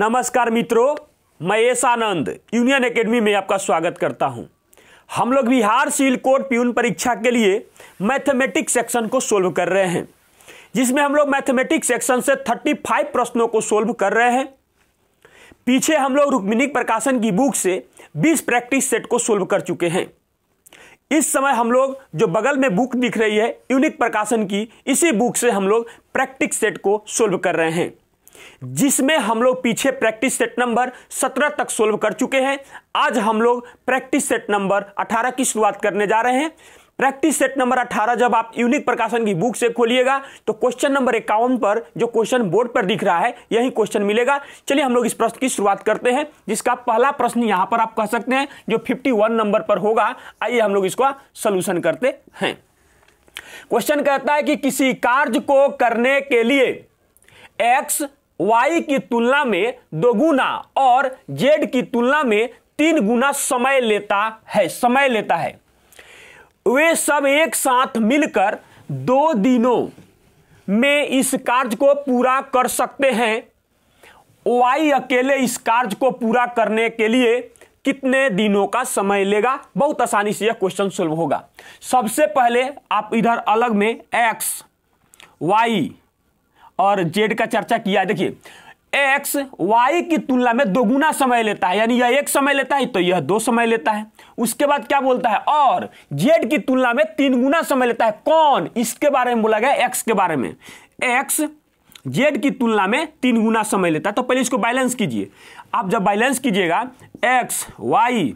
नमस्कार मित्रों मैं एस आनंद यूनियन एकेडमी में आपका स्वागत करता हूं हम लोग बिहार सिविल कोर्ट प्यून परीक्षा के लिए मैथमेटिक्स सेक्शन को सोल्व कर रहे हैं जिसमें हम लोग मैथमेटिक्स सेक्शन से 35 प्रश्नों को सोल्व कर रहे हैं पीछे हम लोग रुक्मिणी प्रकाशन की बुक से 20 प्रैक्टिस सेट को सोल्व कर चुके हैं इस समय हम लोग जो बगल में बुक दिख रही है यूनिक प्रकाशन की इसी बुक से हम लोग प्रैक्टिस सेट को सोल्व कर रहे हैं जिसमें हम लोग पीछे प्रैक्टिस सेट नंबर 17 तक सोल्व कर चुके हैं आज हम लोग प्रैक्टिस सेट नंबर 18 की शुरुआत करने जा रहे हैं प्रैक्टिस सेट नंबर 18 जब आप यूनिक प्रकाशन की बुक से खोलिएगा तो क्वेश्चन नंबर इक्यावन पर जो क्वेश्चन बोर्ड पर दिख रहा है यही क्वेश्चन मिलेगा चलिए हम लोग इस प्रश्न की शुरुआत करते हैं जिसका पहला प्रश्न यहां पर आप कह सकते हैं जो 51 नंबर पर होगा आइए हम लोग इसका सोल्यूशन करते हैं क्वेश्चन कहता है कि किसी कार्य को करने के लिए एक्स वाई की तुलना में दोगुना और जेड की तुलना में तीन गुना समय लेता है समय लेता है वे सब एक साथ मिलकर दो दिनों में इस कार्य को पूरा कर सकते हैं वाई अकेले इस कार्य को पूरा करने के लिए कितने दिनों का समय लेगा बहुत आसानी से यह क्वेश्चन सोल्व होगा सबसे पहले आप इधर अलग में एक्स वाई और जेड का चर्चा किया देखिए एक्स वाई की तुलना में दोगुना समय लेता है यानी यह एक समय लेता है तो यह दो समय लेता है उसके बाद क्या बोलता है और जेड की तुलना में तीन गुना समय लेता है कौन इसके बारे में बोला गया एक्स के बारे में एक्स जेड की तुलना में तीन गुना समय लेता है तो पहले इसको बैलेंस कीजिए आप जब बैलेंस कीजिएगा एक्स वाई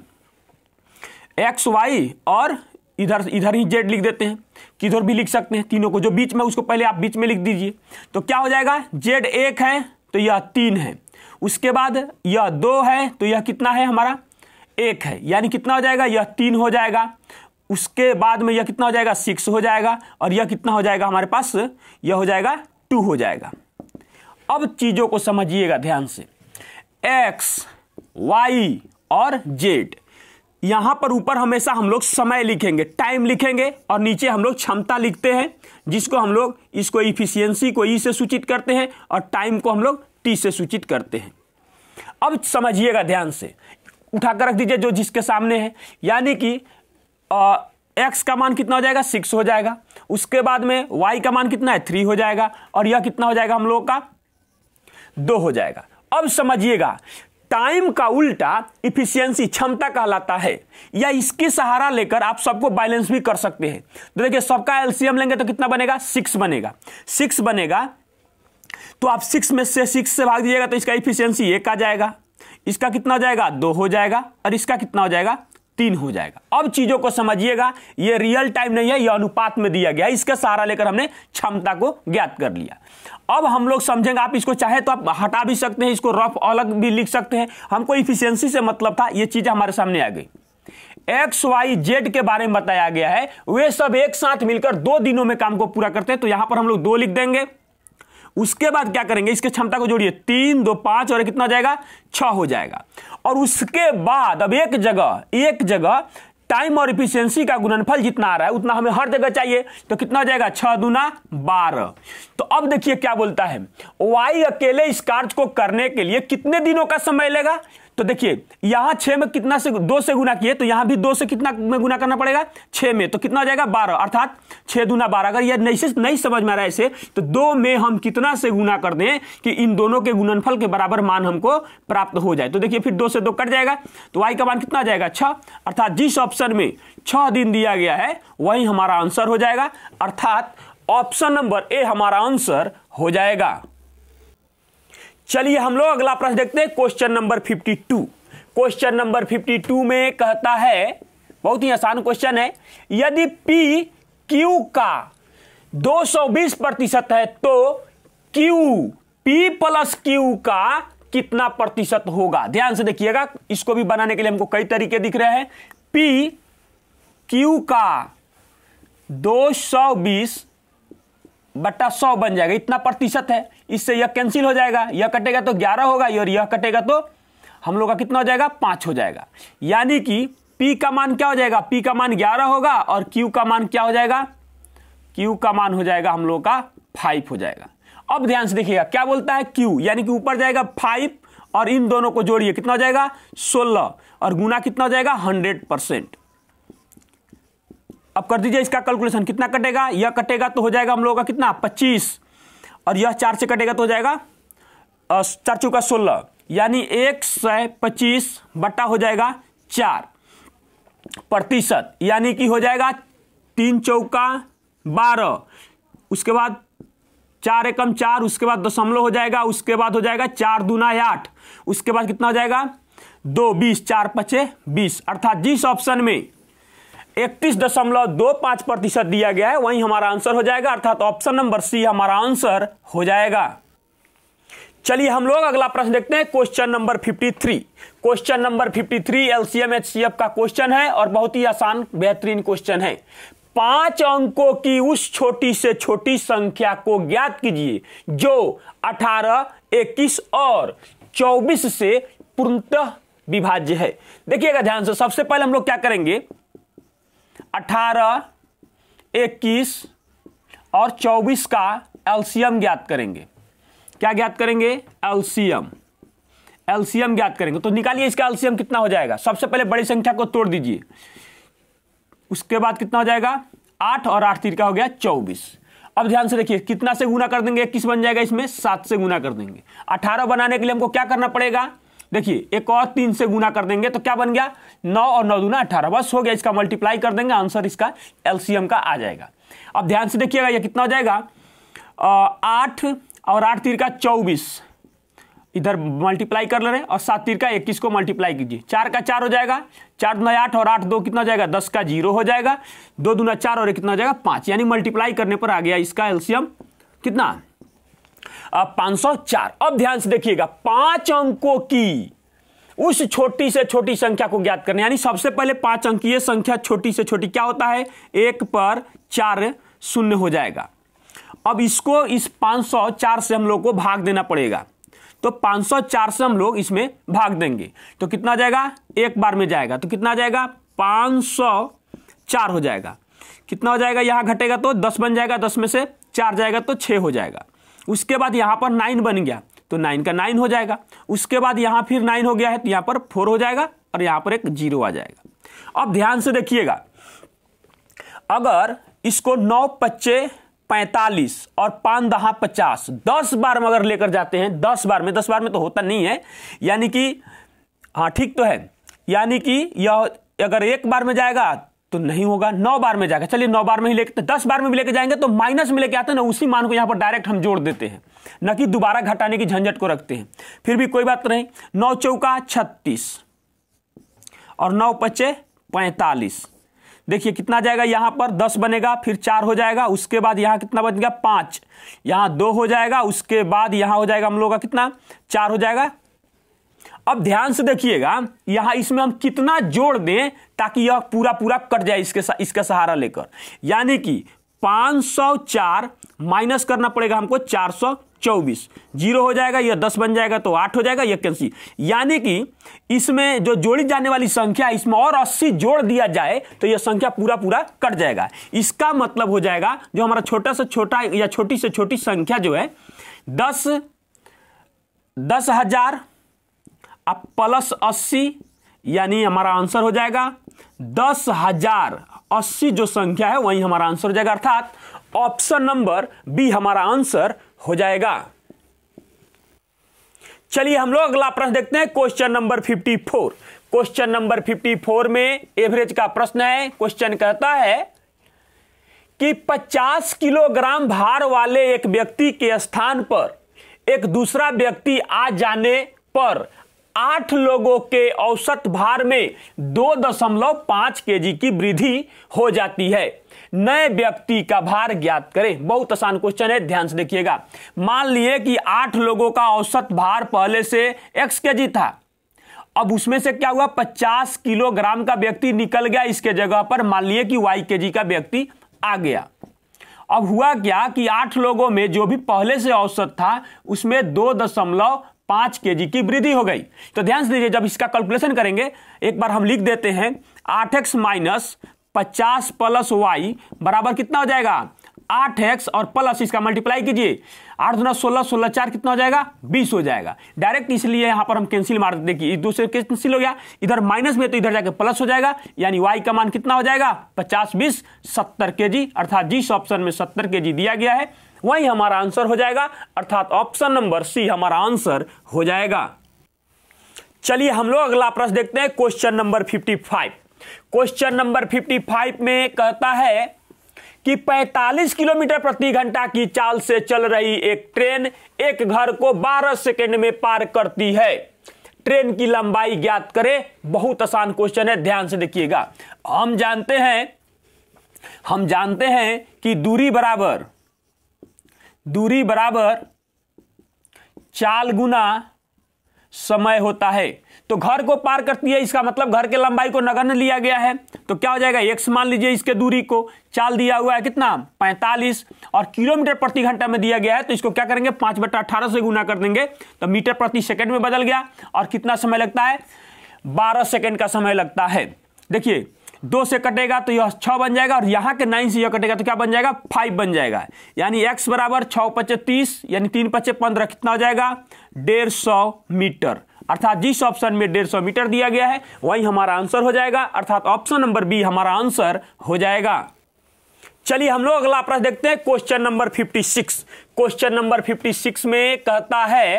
एक्स वाई और इधर इधर ही जेड लिख देते हैं किधर भी लिख सकते हैं तीनों को जो बीच में उसको पहले आप बीच में लिख दीजिए तो क्या हो जाएगा जेड एक है तो यह तीन है उसके बाद यह दो है तो यह कितना है हमारा एक है यानी कितना हो जाएगा यह तीन हो जाएगा उसके बाद में यह कितना हो जाएगा सिक्स हो जाएगा और यह कितना हो जाएगा हमारे पास यह हो जाएगा टू हो जाएगा अब चीज़ों को समझिएगा ध्यान से एक्स वाई और जेड यहां पर ऊपर हमेशा हम लोग समय लिखेंगे टाइम लिखेंगे और नीचे हम लोग क्षमता लिखते हैं जिसको हम लोग इसको इफिशियंसी को ई e से सूचित करते हैं और टाइम को हम लोग टी से सूचित करते हैं अब समझिएगा ध्यान से उठाकर रख दीजिए जो जिसके सामने है यानी कि एक्स का मान कितना हो जाएगा सिक्स हो जाएगा उसके बाद में वाई का मान कितना है थ्री हो जाएगा और यह कितना हो जाएगा हम लोगों का दो हो जाएगा अब समझिएगा टाइम का उल्टा इफिशियंसी क्षमता कहलाता है या इसके सहारा लेकर आप सबको बैलेंस भी कर सकते हैं तो देखिए सबका एलसीएम लेंगे तो कितना बनेगा सिक्स बनेगा सिक्स बनेगा तो आप सिक्स में से सिक्स से भाग दीजिएगा तो इसका इफिशियंसी एक आ जाएगा इसका कितना हो जाएगा दो हो जाएगा और इसका कितना हो जाएगा तीन हो जाएगा अब चीजों को समझिएगा ये रियल टाइम नहीं है यह अनुपात में दिया गया इसका सहारा लेकर हमने क्षमता को ज्ञात कर लिया अब हम लोग समझेंगे आप इसको चाहे तो आप हटा भी सकते हैं इसको रफ अलग भी लिख सकते हैं हमको इफिशियंसी से मतलब था ये चीज़ हमारे सामने आ गई एक्स वाई जेड के बारे में बताया गया है वे सब एक साथ मिलकर दो दिनों में काम को पूरा करते हैं तो यहां पर हम लोग दो लिख देंगे उसके बाद क्या करेंगे इसके क्षमता को जोड़िए तीन दो पांच और कितना जाएगा छह हो जाएगा और उसके बाद अब एक जगह एक जगह टाइम और इफिशियंसी का गुणनफल जितना आ रहा है उतना हमें हर जगह चाहिए तो कितना हो जाएगा छह दुना बारह तो अब देखिए क्या बोलता है वाई अकेले इस कार्य को करने के लिए कितने दिनों का समय लेगा तो देखिए यहां छह में कितना से दो से गुना किए तो यहां भी दो से कितना में गुना करना पड़ेगा छह में तो कितना हो जाएगा बारह अर्थात छह दुना बारह अगर यह नहीं नहीं समझ में आ रहा है इसे तो दो में हम कितना से गुना कर दें कि इन दोनों के गुणनफल के बराबर मान हमको प्राप्त हो जाए तो देखिए फिर दो से दो कट जाएगा तो वाई का मान कितना जाएगा छह अर्थात जिस ऑप्शन में छह दिन दिया गया है वही हमारा आंसर हो जाएगा अर्थात ऑप्शन नंबर ए हमारा आंसर हो जाएगा चलिए हम लोग अगला प्रश्न देखते हैं क्वेश्चन नंबर 52 क्वेश्चन नंबर 52 में कहता है बहुत ही आसान क्वेश्चन है यदि पी क्यू का 220 प्रतिशत है तो क्यू पी प्लस क्यू का कितना प्रतिशत होगा ध्यान से देखिएगा इसको भी बनाने के लिए हमको कई तरीके दिख रहे हैं पी क्यू का बीस बट्टा सौ बन जाएगा इतना प्रतिशत है इससे यह कैंसिल हो जाएगा यह कटेगा तो ग्यारह होगा और यह कटेगा तो हम लोग का कितना हो जाएगा पाँच हो जाएगा यानी कि पी का मान क्या हो जाएगा पी का मान ग्यारह होगा और क्यू का मान क्या हो जाएगा क्यू का मान हो जाएगा हम लोग का फाइव हो जाएगा अब ध्यान से देखिएगा क्या बोलता है क्यू यानी कि ऊपर जाएगा फाइव और इन दोनों को जोड़िए कितना हो जाएगा सोलह और गुना कितना हो जाएगा हंड्रेड परसेंट अब कर दीजिए इसका कैलकुलेशन कितना कटेगा यह कटेगा तो हो जाएगा हम लोगों का कितना पच्चीस और यह चार से कटेगा तो हो जाएगा चार चौका सोलह यानी एक सौ पच्चीस बट्टा हो जाएगा चार प्रतिशत यानी कि हो जाएगा तीन चौका बारह उसके बाद चार एकम चार उसके बाद दशमलव हो जाएगा उसके बाद हो जाएगा चार दूना आठ उसके बाद कितना हो जाएगा दो बीस चार पचे बीस अर्थात जिस ऑप्शन में इकतीस दशमलव दो पांच प्रतिशत दिया गया है वहीं हमारा आंसर हो जाएगा अर्थात ऑप्शन नंबर सी हमारा आंसर हो जाएगा चलिए हम लोग अगला प्रश्न देखते हैं question number 53 question number 53 LCM HCF का क्वेश्चन है और बहुत ही आसान बेहतरीन क्वेश्चन है पांच अंकों की उस छोटी से छोटी संख्या को ज्ञात कीजिए जो 18, 21 और 24 से पूर्णतः विभाज्य है देखिएगा ध्यान से सबसे पहले हम लोग क्या करेंगे अठारह इक्कीस और चौबीस का एल्सियम ज्ञात करेंगे क्या ज्ञात करेंगे एल्सियम एल्सियम ज्ञात करेंगे तो निकालिए इसका एल्सियम कितना हो जाएगा सबसे पहले बड़ी संख्या को तोड़ दीजिए उसके बाद कितना हो जाएगा आठ और आठ तीर का हो गया चौबीस अब ध्यान से देखिए कितना से गुना कर देंगे इक्कीस बन जाएगा इसमें सात से गुना कर देंगे अठारह बनाने के लिए हमको क्या करना पड़ेगा देखिए एक और तीन से गुना कर देंगे तो क्या बन गया नौ और नौ दूना अठारह बस हो गया इसका मल्टीप्लाई कर देंगे आंसर इसका एलसीएम का आ जाएगा अब ध्यान से देखिएगा यह कितना हो जाएगा आठ और आठ तीर का चौबीस इधर मल्टीप्लाई कर ले रहे हैं और सात तीर का इक्कीस को मल्टीप्लाई कीजिए चार का चार हो जाएगा चार दुना आठ और आठ दो कितना हो जाएगा दस का जीरो हो जाएगा दो दुना चार और कितना हो जाएगा पांच यानी मल्टीप्लाई करने पर आ गया इसका एल्सियम कितना 504 अब ध्यान से देखिएगा पांच अंकों की उस छोटी से छोटी संख्या को ज्ञात करने यानी सबसे पहले पांच अंकीय संख्या छोटी से छोटी क्या होता है एक पर चार शून्य हो जाएगा अब इसको इस 504 से हम लोग को भाग देना पड़ेगा तो 504 से हम लोग इसमें भाग देंगे तो कितना जाएगा एक बार में जाएगा तो कितना जाएगा 504 हो जाएगा कितना हो जाएगा यहां घटेगा तो 10 बन जाएगा 10 में से चार जाएगा तो 6 हो जाएगा उसके बाद यहाँ पर नाइन बन गया तो नाइन का नाइन हो जाएगा उसके बाद यहाँ फिर नाइन हो गया है तो यहाँ पर फोर हो जाएगा और यहाँ पर एक जीरो आ जाएगा अब ध्यान से देखिएगा अगर इसको नौ पच्चे पैंतालीस और पाँच दहा पचास दस बार में अगर लेकर जाते हैं दस बार में दस बार में तो होता नहीं है यानी कि हाँ ठीक तो है यानी कि यह अगर एक बार में जाएगा तो नहीं होगा नौ बार में जाकर चलिए नौ बार में ही लेके दस बार में भी लेके जाएंगे तो माइनस में लेके आते हैं ना उसी मान को यहाँ पर डायरेक्ट हम जोड़ देते हैं न कि दोबारा घटाने की झंझट को रखते हैं फिर भी कोई बात नहीं नौ चौका छत्तीस और नौ पचे पैंतालीस देखिए कितना जाएगा यहाँ पर दस बनेगा फिर चार हो जाएगा उसके बाद यहाँ कितना बनेगा पाँच यहाँ दो हो जाएगा उसके बाद यहाँ हो जाएगा हम लोग का कितना चार हो जाएगा अब ध्यान से देखिएगा यहां इसमें हम कितना जोड़ दें ताकि यह पूरा पूरा कट जाए इसके इसका सहारा लेकर यानी कि 504 माइनस करना पड़ेगा हमको 424 जीरो हो जाएगा यह 10 बन जाएगा तो 8 हो जाएगा यह कैंसिल यानी कि इसमें जो जोड़ी जाने वाली संख्या इसमें और 80 जोड़ दिया जाए तो यह संख्या पूरा पूरा कट जाएगा इसका मतलब हो जाएगा जो हमारा छोटा से छोटा या छोटी से छोटी संख्या जो है दस दस हजार प्लस अस्सी यानी हमारा आंसर हो जाएगा दस हजार अस्सी जो संख्या है वही हमारा आंसर हो जाएगा अर्थात ऑप्शन नंबर बी हमारा आंसर हो जाएगा चलिए हम लोग अगला प्रश्न देखते हैं question number fifty four question number fifty four में एवरेज का प्रश्न है क्वेश्चन कहता है कि 50 किलोग्राम भार वाले एक व्यक्ति के स्थान पर एक दूसरा व्यक्ति आ जाने पर आठ लोगों के औसत भार में दो दशमलव पांच के की वृद्धि हो जाती है नए व्यक्ति का भार ज्ञात करें बहुत आसान क्वेश्चन है ध्यान से देखिएगा मान लिए कि आठ लोगों का औसत भार पहले से एक्स के था अब उसमें से क्या हुआ 50 किलोग्राम का व्यक्ति निकल गया इसके जगह पर मान लिए कि वाई के जी का व्यक्ति आ गया अब हुआ क्या कि आठ लोगों में जो भी पहले से औसत था उसमें दो दशमलव पांच के की वृद्धि हो गई तो ध्यान से दीजिए जब इसका कैलकुलेशन करेंगे एक बार हम लिख देते हैं आठ एक्स माइनस पचास प्लस वाई बराबर कितना हो जाएगा आठ एक्स और प्लस इसका मल्टीप्लाई कीजिए आठ दुना सोलह सोलह चार कितना हो जाएगा बीस हो जाएगा डायरेक्ट इसलिए यहाँ पर हम कैंसिल मार देखिए दूसरे कैंसिल हो गया इधर माइनस में तो इधर जाके प्लस हो जाएगा यानी वाई का मान कितना हो जाएगा पचास बीस सत्तर के जी अर्थात जिस ऑप्शन में सत्तर के जी दिया गया है वही हमारा आंसर हो जाएगा अर्थात ऑप्शन नंबर सी हमारा आंसर हो जाएगा चलिए हम लोग अगला प्रश्न देखते हैं क्वेश्चन नंबर 55 क्वेश्चन नंबर 55 में कहता है कि 45 किलोमीटर प्रति घंटा की चाल से चल रही एक ट्रेन एक घर को 12 सेकेंड में पार करती है ट्रेन की लंबाई ज्ञात करें बहुत आसान क्वेश्चन है ध्यान से देखिएगा हम जानते हैं हम जानते हैं कि दूरी बराबर दूरी बराबर चाल गुना समय होता है तो घर को पार करती है इसका मतलब घर के लंबाई को नगण्य लिया गया है तो क्या हो जाएगा एक्स मान लीजिए इसके दूरी को चाल दिया हुआ है कितना 45 और किलोमीटर प्रति घंटा में दिया गया है तो इसको क्या करेंगे पांच बटा अठारह से गुना कर देंगे तो मीटर प्रति सेकेंड में बदल गया और कितना समय लगता है बारह सेकेंड का समय लगता है देखिए दो से कटेगा तो यह छः बन जाएगा और यहाँ के नाइन से यह कटेगा तो क्या बन जाएगा फाइव बन जाएगा यानी एक्स बराबर छः पच्चे तीस यानी तीन पच्चे पंद्रह कितना हो जाएगा डेढ़ सौ मीटर अर्थात जिस ऑप्शन में डेढ़ सौ मीटर दिया गया है वही हमारा आंसर हो जाएगा अर्थात ऑप्शन नंबर बी हमारा आंसर हो जाएगा चलिए हम लोग अगला प्रश्न देखते हैं क्वेश्चन नंबर 56 क्वेश्चन नंबर 56 में कहता है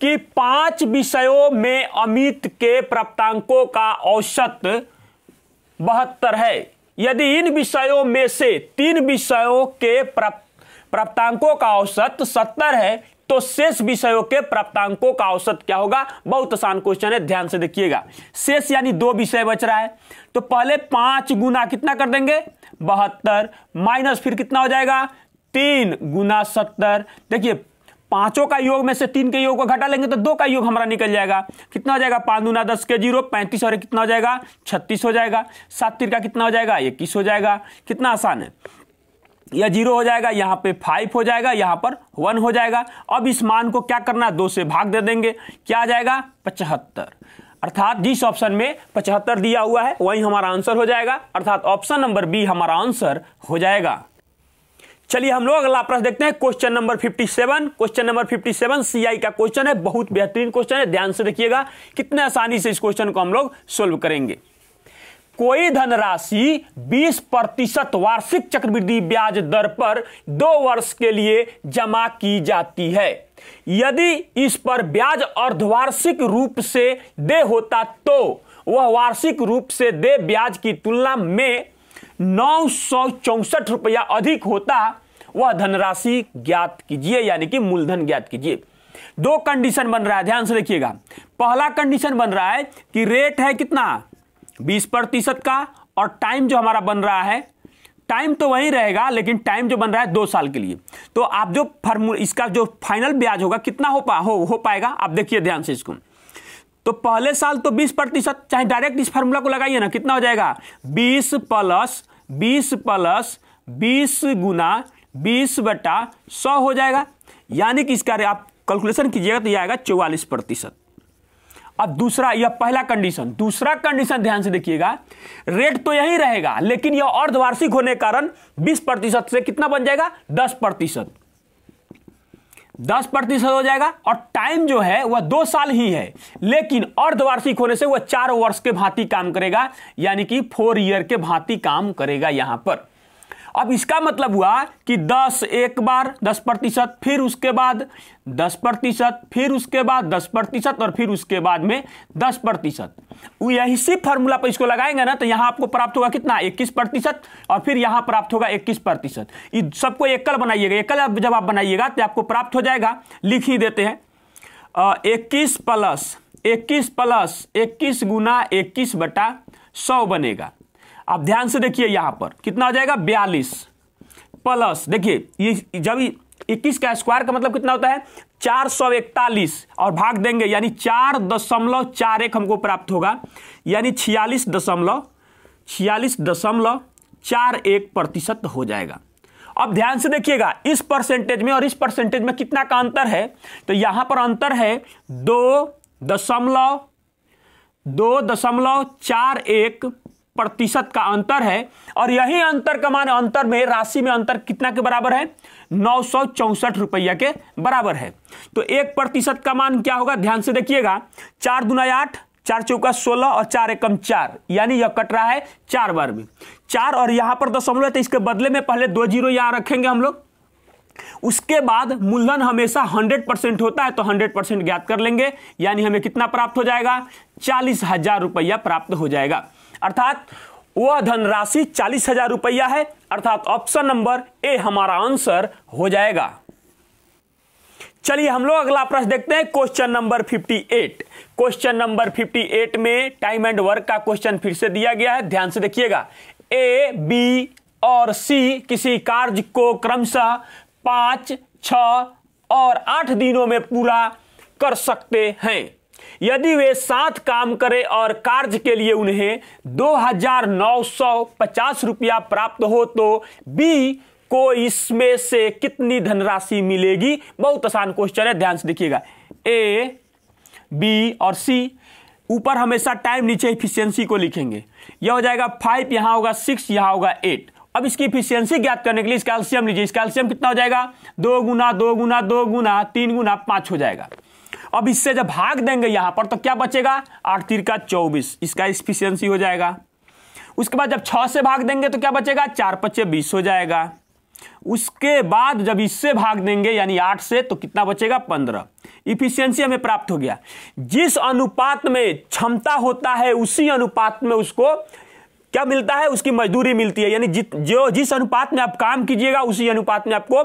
कि पांच विषयों में अमित के प्राप्तांकों का औसत बहत्तर है यदि इन विषयों में से तीन विषयों के प्राप्तांकों का औसत सत्तर है तो शेष विषयों के प्राप्तांकों का औसत क्या होगा बहुत आसान क्वेश्चन है ध्यान से देखिएगा शेष यानी दो विषय बच रहा है तो पहले पांच गुना कितना कर देंगे बहत्तर माइनस फिर कितना हो जाएगा तीन गुना सत्तर देखिए पांचों का योग में से तीन के योग को घटा लेंगे तो दो का योग हमारा निकल जाएगा कितना हो जाएगा पांच दूना दस के जीरो पैंतीस और कितना हो जाएगा छत्तीस हो जाएगा सात तीर का कितना हो जाएगा इक्कीस हो जाएगा कितना आसान है यह जीरो हो जाएगा यहाँ पे फाइव हो जाएगा यहाँ पर वन हो जाएगा अब इस मान को क्या करना है दो से भाग दे देंगे क्या आ जाएगा पचहत्तर अर्थात जिस ऑप्शन में पचहत्तर दिया हुआ है वही हमारा आंसर हो जाएगा अर्थात ऑप्शन नंबर बी हमारा आंसर हो जाएगा चलिए हम लोग अगला प्रश्न देखते हैं question number 57 question number 57 CI का क्वेश्चन है बहुत बेहतरीन क्वेश्चन है ध्यान से देखिएगा कितने आसानी से इस क्वेश्चन को हम लोग सोल्व करेंगे कोई धनराशि 20 प्रतिशत वार्षिक चक्रवृद्धि ब्याज दर पर दो वर्ष के लिए जमा की जाती है यदि इस पर ब्याज अर्धवार्षिक रूप से दे होता तो वह वार्षिक रूप से दे ब्याज की तुलना में नौ रुपया अधिक होता वह धनराशि ज्ञात कीजिए यानी कि मूलधन ज्ञात कीजिए दो कंडीशन बन रहा है ध्यान से देखिएगा पहला कंडीशन बन रहा है कि रेट है कितना बीस प्रतिशत का और टाइम जो हमारा बन रहा है टाइम तो वही रहेगा लेकिन टाइम जो बन रहा है दो साल के लिए तो आप जो फॉर्मूल इसका जो फाइनल ब्याज होगा कितना हो पा हो, हो पाएगा आप देखिए ध्यान से इसको तो पहले साल तो 20 प्रतिशत चाहे डायरेक्ट इस फॉर्मूला को लगाइए ना कितना हो जाएगा 20 प्लस 20 प्लस 20 गुना बीस बटा सौ हो जाएगा यानी कि इसका आप कैलकुलेशन कीजिएगा तो यह आएगा चौवालीस प्रतिशत अब दूसरा यह पहला कंडीशन दूसरा कंडीशन ध्यान से देखिएगा रेट तो यही रहेगा लेकिन यह अर्धवार्षिक होने के कारण बीस प्रतिशत से कितना बन जाएगा दस प्रतिशत दस प्रतिशत हो जाएगा और टाइम जो है वह दो साल ही है लेकिन अर्धवार्षिक होने से वह चार वर्ष के भांति काम करेगा यानी कि फोर ईयर के भांति काम करेगा यहां पर अब इसका मतलब हुआ कि 10 एक बार 10 प्रतिशत फिर उसके बाद 10 प्रतिशत फिर उसके बाद 10 प्रतिशत और फिर उसके बाद में 10 प्रतिशत यही इसी फॉर्मूला पर इसको लगाएंगे ना तो यहां आपको प्राप्त होगा कितना 21 प्रतिशत और फिर यहां प्राप्त होगा 21 प्रतिशत सबको एकल बनाइएगा एकल जब आप बनाइएगा तो आपको प्राप्त हो जाएगा लिख ही देते हैं इक्कीस प्लस इक्कीस प्लस इक्कीस गुना इक्कीस बटा सौ बनेगा अब ध्यान से देखिए यहां पर कितना आ जाएगा बयालीस प्लस देखिए ये जब इक्कीस का स्क्वायर का मतलब कितना होता है चार सौ इकतालीस और भाग देंगे यानी चार दशमलव चार एक हमको प्राप्त होगा यानी छियालीस दशमलव छियालीस दशमलव चार एक प्रतिशत हो जाएगा अब ध्यान से देखिएगा इस परसेंटेज में और इस परसेंटेज में कितना का अंतर है तो यहां पर अंतर है दो दशमलव दो दशमलव चार एक प्रतिशत का अंतर है और यही अंतर का मान अंतर में राशि में अंतर कितना के बराबर है नौ सौ चौसठ रुपया के बराबर है तो एक प्रतिशत का मान क्या होगा ध्यान से देखिएगा चार दुना आठ चार चौका सोलह और चार एकम चार यानी यह कट रहा है चार बार में चार और यहां पर दशमलव है तो इसके बदले में पहले दो जीरो यहां रखेंगे हम लोग उसके बाद मूलधन हमेशा 100 परसेंट होता है तो 100 परसेंट ज्ञात कर लेंगे यानी हमें कितना प्राप्त हो जाएगा चालीस हजार रुपया प्राप्त हो जाएगा अर्थात वह धनराशि चालीस हजार रुपया है अर्थात ऑप्शन नंबर ए हमारा आंसर हो जाएगा चलिए हम लोग अगला प्रश्न देखते हैं क्वेश्चन नंबर 58 क्वेश्चन नंबर 58 में टाइम एंड वर्क का क्वेश्चन फिर से दिया गया है ध्यान से देखिएगा ए बी और सी किसी कार्य को क्रमशः पांच छ और आठ दिनों में पूरा कर सकते हैं यदि वे साथ काम करें और कार्य के लिए उन्हें दो हजार नौ सौ पचास रुपया प्राप्त हो तो बी को इसमें से कितनी धनराशि मिलेगी बहुत आसान क्वेश्चन है ध्यान से देखिएगा ए बी और सी ऊपर हमेशा टाइम नीचे इफिशियंसी को लिखेंगे यह हो जाएगा फाइव यहां होगा सिक्स यहां होगा एट अब इसकी इफिशियंसी ज्ञात करने के लिए इस कैल्शियम लीजिए इस कैल्शियम कितना हो जाएगा दो गुना दो गुना दो गुना तीन गुना पांच हो जाएगा अब इससे जब भाग देंगे यहां पर तो क्या बचेगा आठ तीर का चौबीस इसका एफिशियंसी हो जाएगा उसके बाद जब छः से भाग देंगे तो क्या बचेगा चार पच्चे बीस हो जाएगा उसके बाद जब इससे भाग देंगे यानी आठ से तो कितना बचेगा पंद्रह इफिशियंसी हमें प्राप्त हो गया जिस अनुपात में क्षमता होता है उसी अनुपात में उसको क्या मिलता है उसकी मजदूरी मिलती है यानी जो जिस अनुपात में आप काम कीजिएगा उसी अनुपात में आपको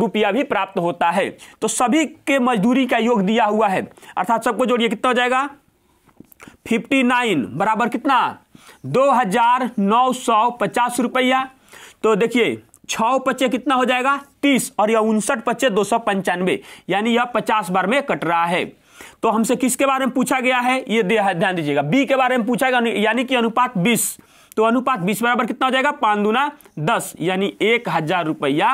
रुपया भी प्राप्त होता है तो सभी के मजदूरी का योग दिया हुआ है अर्थात सबको जोड़िए कितना हो जाएगा 59 बराबर कितना दो हजार नौ सौ पचास रुपया तो देखिए छ पच्चे कितना हो जाएगा तीस और यह उनसठ पच्चे दो सौ पंचानवे यानी यह पचास बार में कट रहा है तो हमसे किसके बारे में पूछा गया है ये ध्यान दीजिएगा बी के बारे में पूछा गया यानी कि अनुपात बीस तो अनुपात बीस बराबर कितना हो जाएगा पांच दुना दस यानी एक हजार रुपया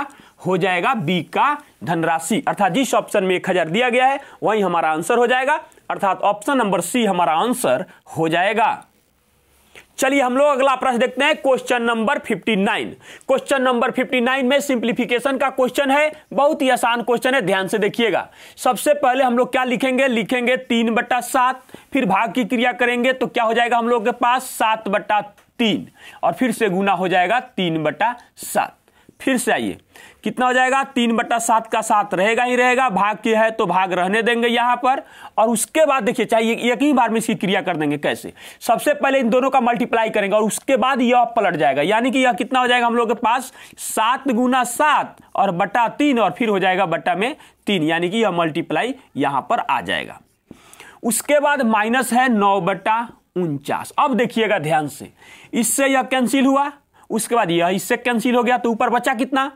हो जाएगा बी का धनराशि अर्थात जिस ऑप्शन में एक हजार दिया गया है वही हमारा आंसर हो जाएगा अर्थात ऑप्शन नंबर सी हमारा आंसर हो जाएगा चलिए हम लोग अगला प्रश्न देखते हैं क्वेश्चन नंबर 59 क्वेश्चन नंबर 59 में सिंप्लीफिकेशन का क्वेश्चन है बहुत ही आसान क्वेश्चन है ध्यान से देखिएगा सबसे पहले हम लोग क्या लिखेंगे लिखेंगे तीन बट्टा सात फिर भाग की क्रिया करेंगे तो क्या हो जाएगा हम लोग के पास सात बट्टा तीन और फिर से गुना हो जाएगा तीन बटा सात फिर से आइए कितना हो जाएगा तीन बटा सात का सात रहेगा ही रहेगा भाग के है तो भाग रहने देंगे यहां पर और उसके बाद देखिए चाहिए एक ही बार में इसकी क्रिया कर देंगे कैसे सबसे पहले इन दोनों का मल्टीप्लाई करेंगे और उसके बाद यह पलट जाएगा यानी कि यह कितना हो जाएगा हम लोग के पास सात गुना सात और बटा तीन और फिर हो जाएगा बटा में तीन यानी कि यह मल्टीप्लाई यहां पर आ जाएगा उसके बाद माइनस है नौ बटा उनचास अब देखिएगा ध्यान से इससे यह कैंसिल हुआ उसके बाद यह इससे कैंसिल हो गया तो ऊपर बचा कितना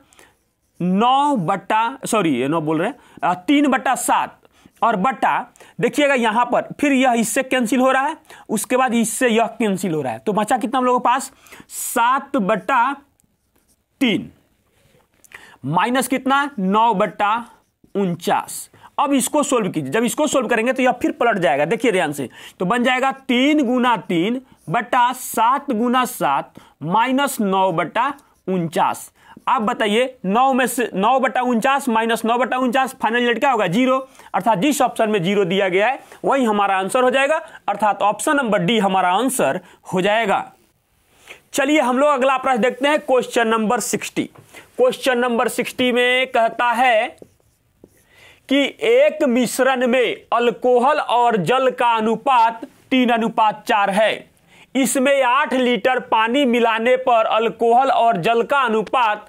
नौ बट्टा सॉरी नौ बोल रहे तीन बट्टा सात और बट्टा देखिएगा यहां पर फिर यह इससे कैंसिल हो रहा है उसके बाद इससे यह कैंसिल हो रहा है तो बचा कितना हम लोगों के पास सात बट्टा तीन माइनस कितना नौ बट्टा उनचास अब इसको सोल्व कीजिए जब इसको सोल्व करेंगे तो यह फिर पलट जाएगा देखिए ध्यान से तो बन जाएगा तीन गुना तीन बटा सात गुना सात माइनस नौ बटा उनचास आप बताइए नौ में से नौ बटा उनचास माइनस नौ बटा उनचास फाइनल रिजल्ट क्या होगा जीरो अर्थात जिस ऑप्शन में जीरो दिया गया है वही हमारा आंसर हो जाएगा अर्थात ऑप्शन नंबर डी हमारा आंसर हो जाएगा चलिए हम लोग अगला प्रश्न देखते हैं question number sixty question number sixty में कहता है कि एक मिश्रण में अल्कोहल और जल का अनुपात तीन अनुपात चार है इसमें आठ लीटर पानी मिलाने पर अल्कोहल और जल का अनुपात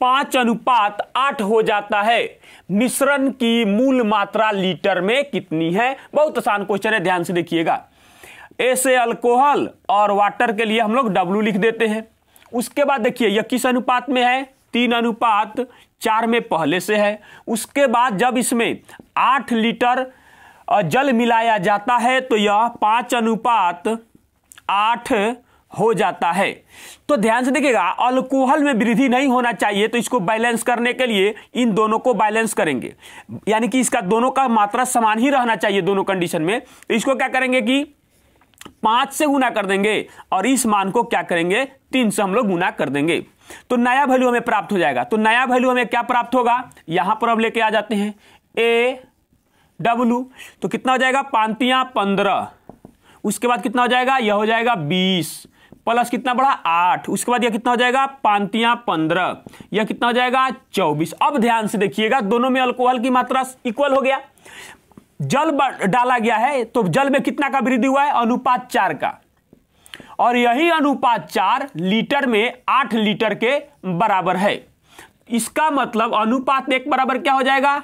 पाँच अनुपात आठ हो जाता है मिश्रण की मूल मात्रा लीटर में कितनी है बहुत आसान क्वेश्चन है ध्यान से देखिएगा ऐसे अल्कोहल और वाटर के लिए हम लोग डब्लू लिख देते हैं उसके बाद देखिए यह किस अनुपात में है तीन अनुपात चार में पहले से है उसके बाद जब इसमें आठ लीटर जल मिलाया जाता है तो यह पाँच अनुपात आठ हो जाता है तो ध्यान से देखिएगा अल्कोहल में वृद्धि नहीं होना चाहिए तो इसको बैलेंस करने के लिए इन दोनों को बैलेंस करेंगे यानी कि इसका दोनों का मात्रा समान ही रहना चाहिए दोनों कंडीशन में तो इसको क्या करेंगे कि पांच से गुना कर देंगे और इस मान को क्या करेंगे तीन से हम लोग गुना कर देंगे तो नया वैल्यू हमें प्राप्त हो जाएगा तो नया वैल्यू हमें क्या प्राप्त होगा यहां पर अब लेके आ जाते हैं ए डब्लू तो कितना हो जाएगा पांतिया पंद्रह उसके बाद कितना हो जाएगा यह हो जाएगा बीस प्लस कितना बढ़ा आठ उसके बाद यह कितना हो जाएगा पांतिया पंद्रह यह कितना हो जाएगा चौबीस अब ध्यान से देखिएगा दोनों में अल्कोहल की मात्रा इक्वल हो गया जल डाला गया है तो जल में कितना का वृद्धि हुआ है अनुपात चार का और यही अनुपात चार लीटर में आठ लीटर के बराबर है इसका मतलब अनुपात एक बराबर क्या हो जाएगा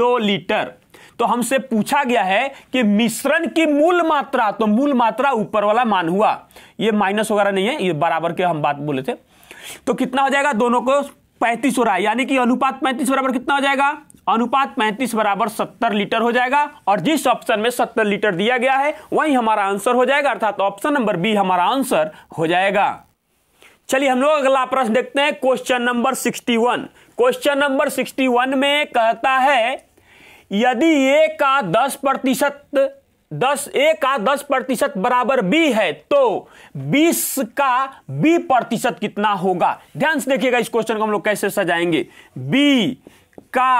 दो लीटर तो हमसे पूछा गया है कि मिश्रण की मूल मात्रा तो मूल मात्रा ऊपर वाला मान हुआ ये माइनस वगैरह नहीं है ये बराबर के हम बात बोले थे तो कितना हो जाएगा दोनों को पैंतीस हो रहा है यानी कि अनुपात पैंतीस बराबर कितना हो जाएगा अनुपात 35 बराबर 70 लीटर हो जाएगा और जिस ऑप्शन में 70 लीटर दिया गया है वही हमारा आंसर हो जाएगा अर्थात ऑप्शन नंबर बी हमारा आंसर हो जाएगा चलिए हम लोग अगला प्रश्न देखते हैं क्वेश्चन नंबर 61 क्वेश्चन नंबर 61 में कहता है यदि ए का 10 प्रतिशत दस ए का दस प्रतिशत बराबर बी है तो बीस का बी प्रतिशत कितना होगा ध्यान से देखिएगा इस क्वेश्चन को हम लोग कैसे सजाएंगे बी का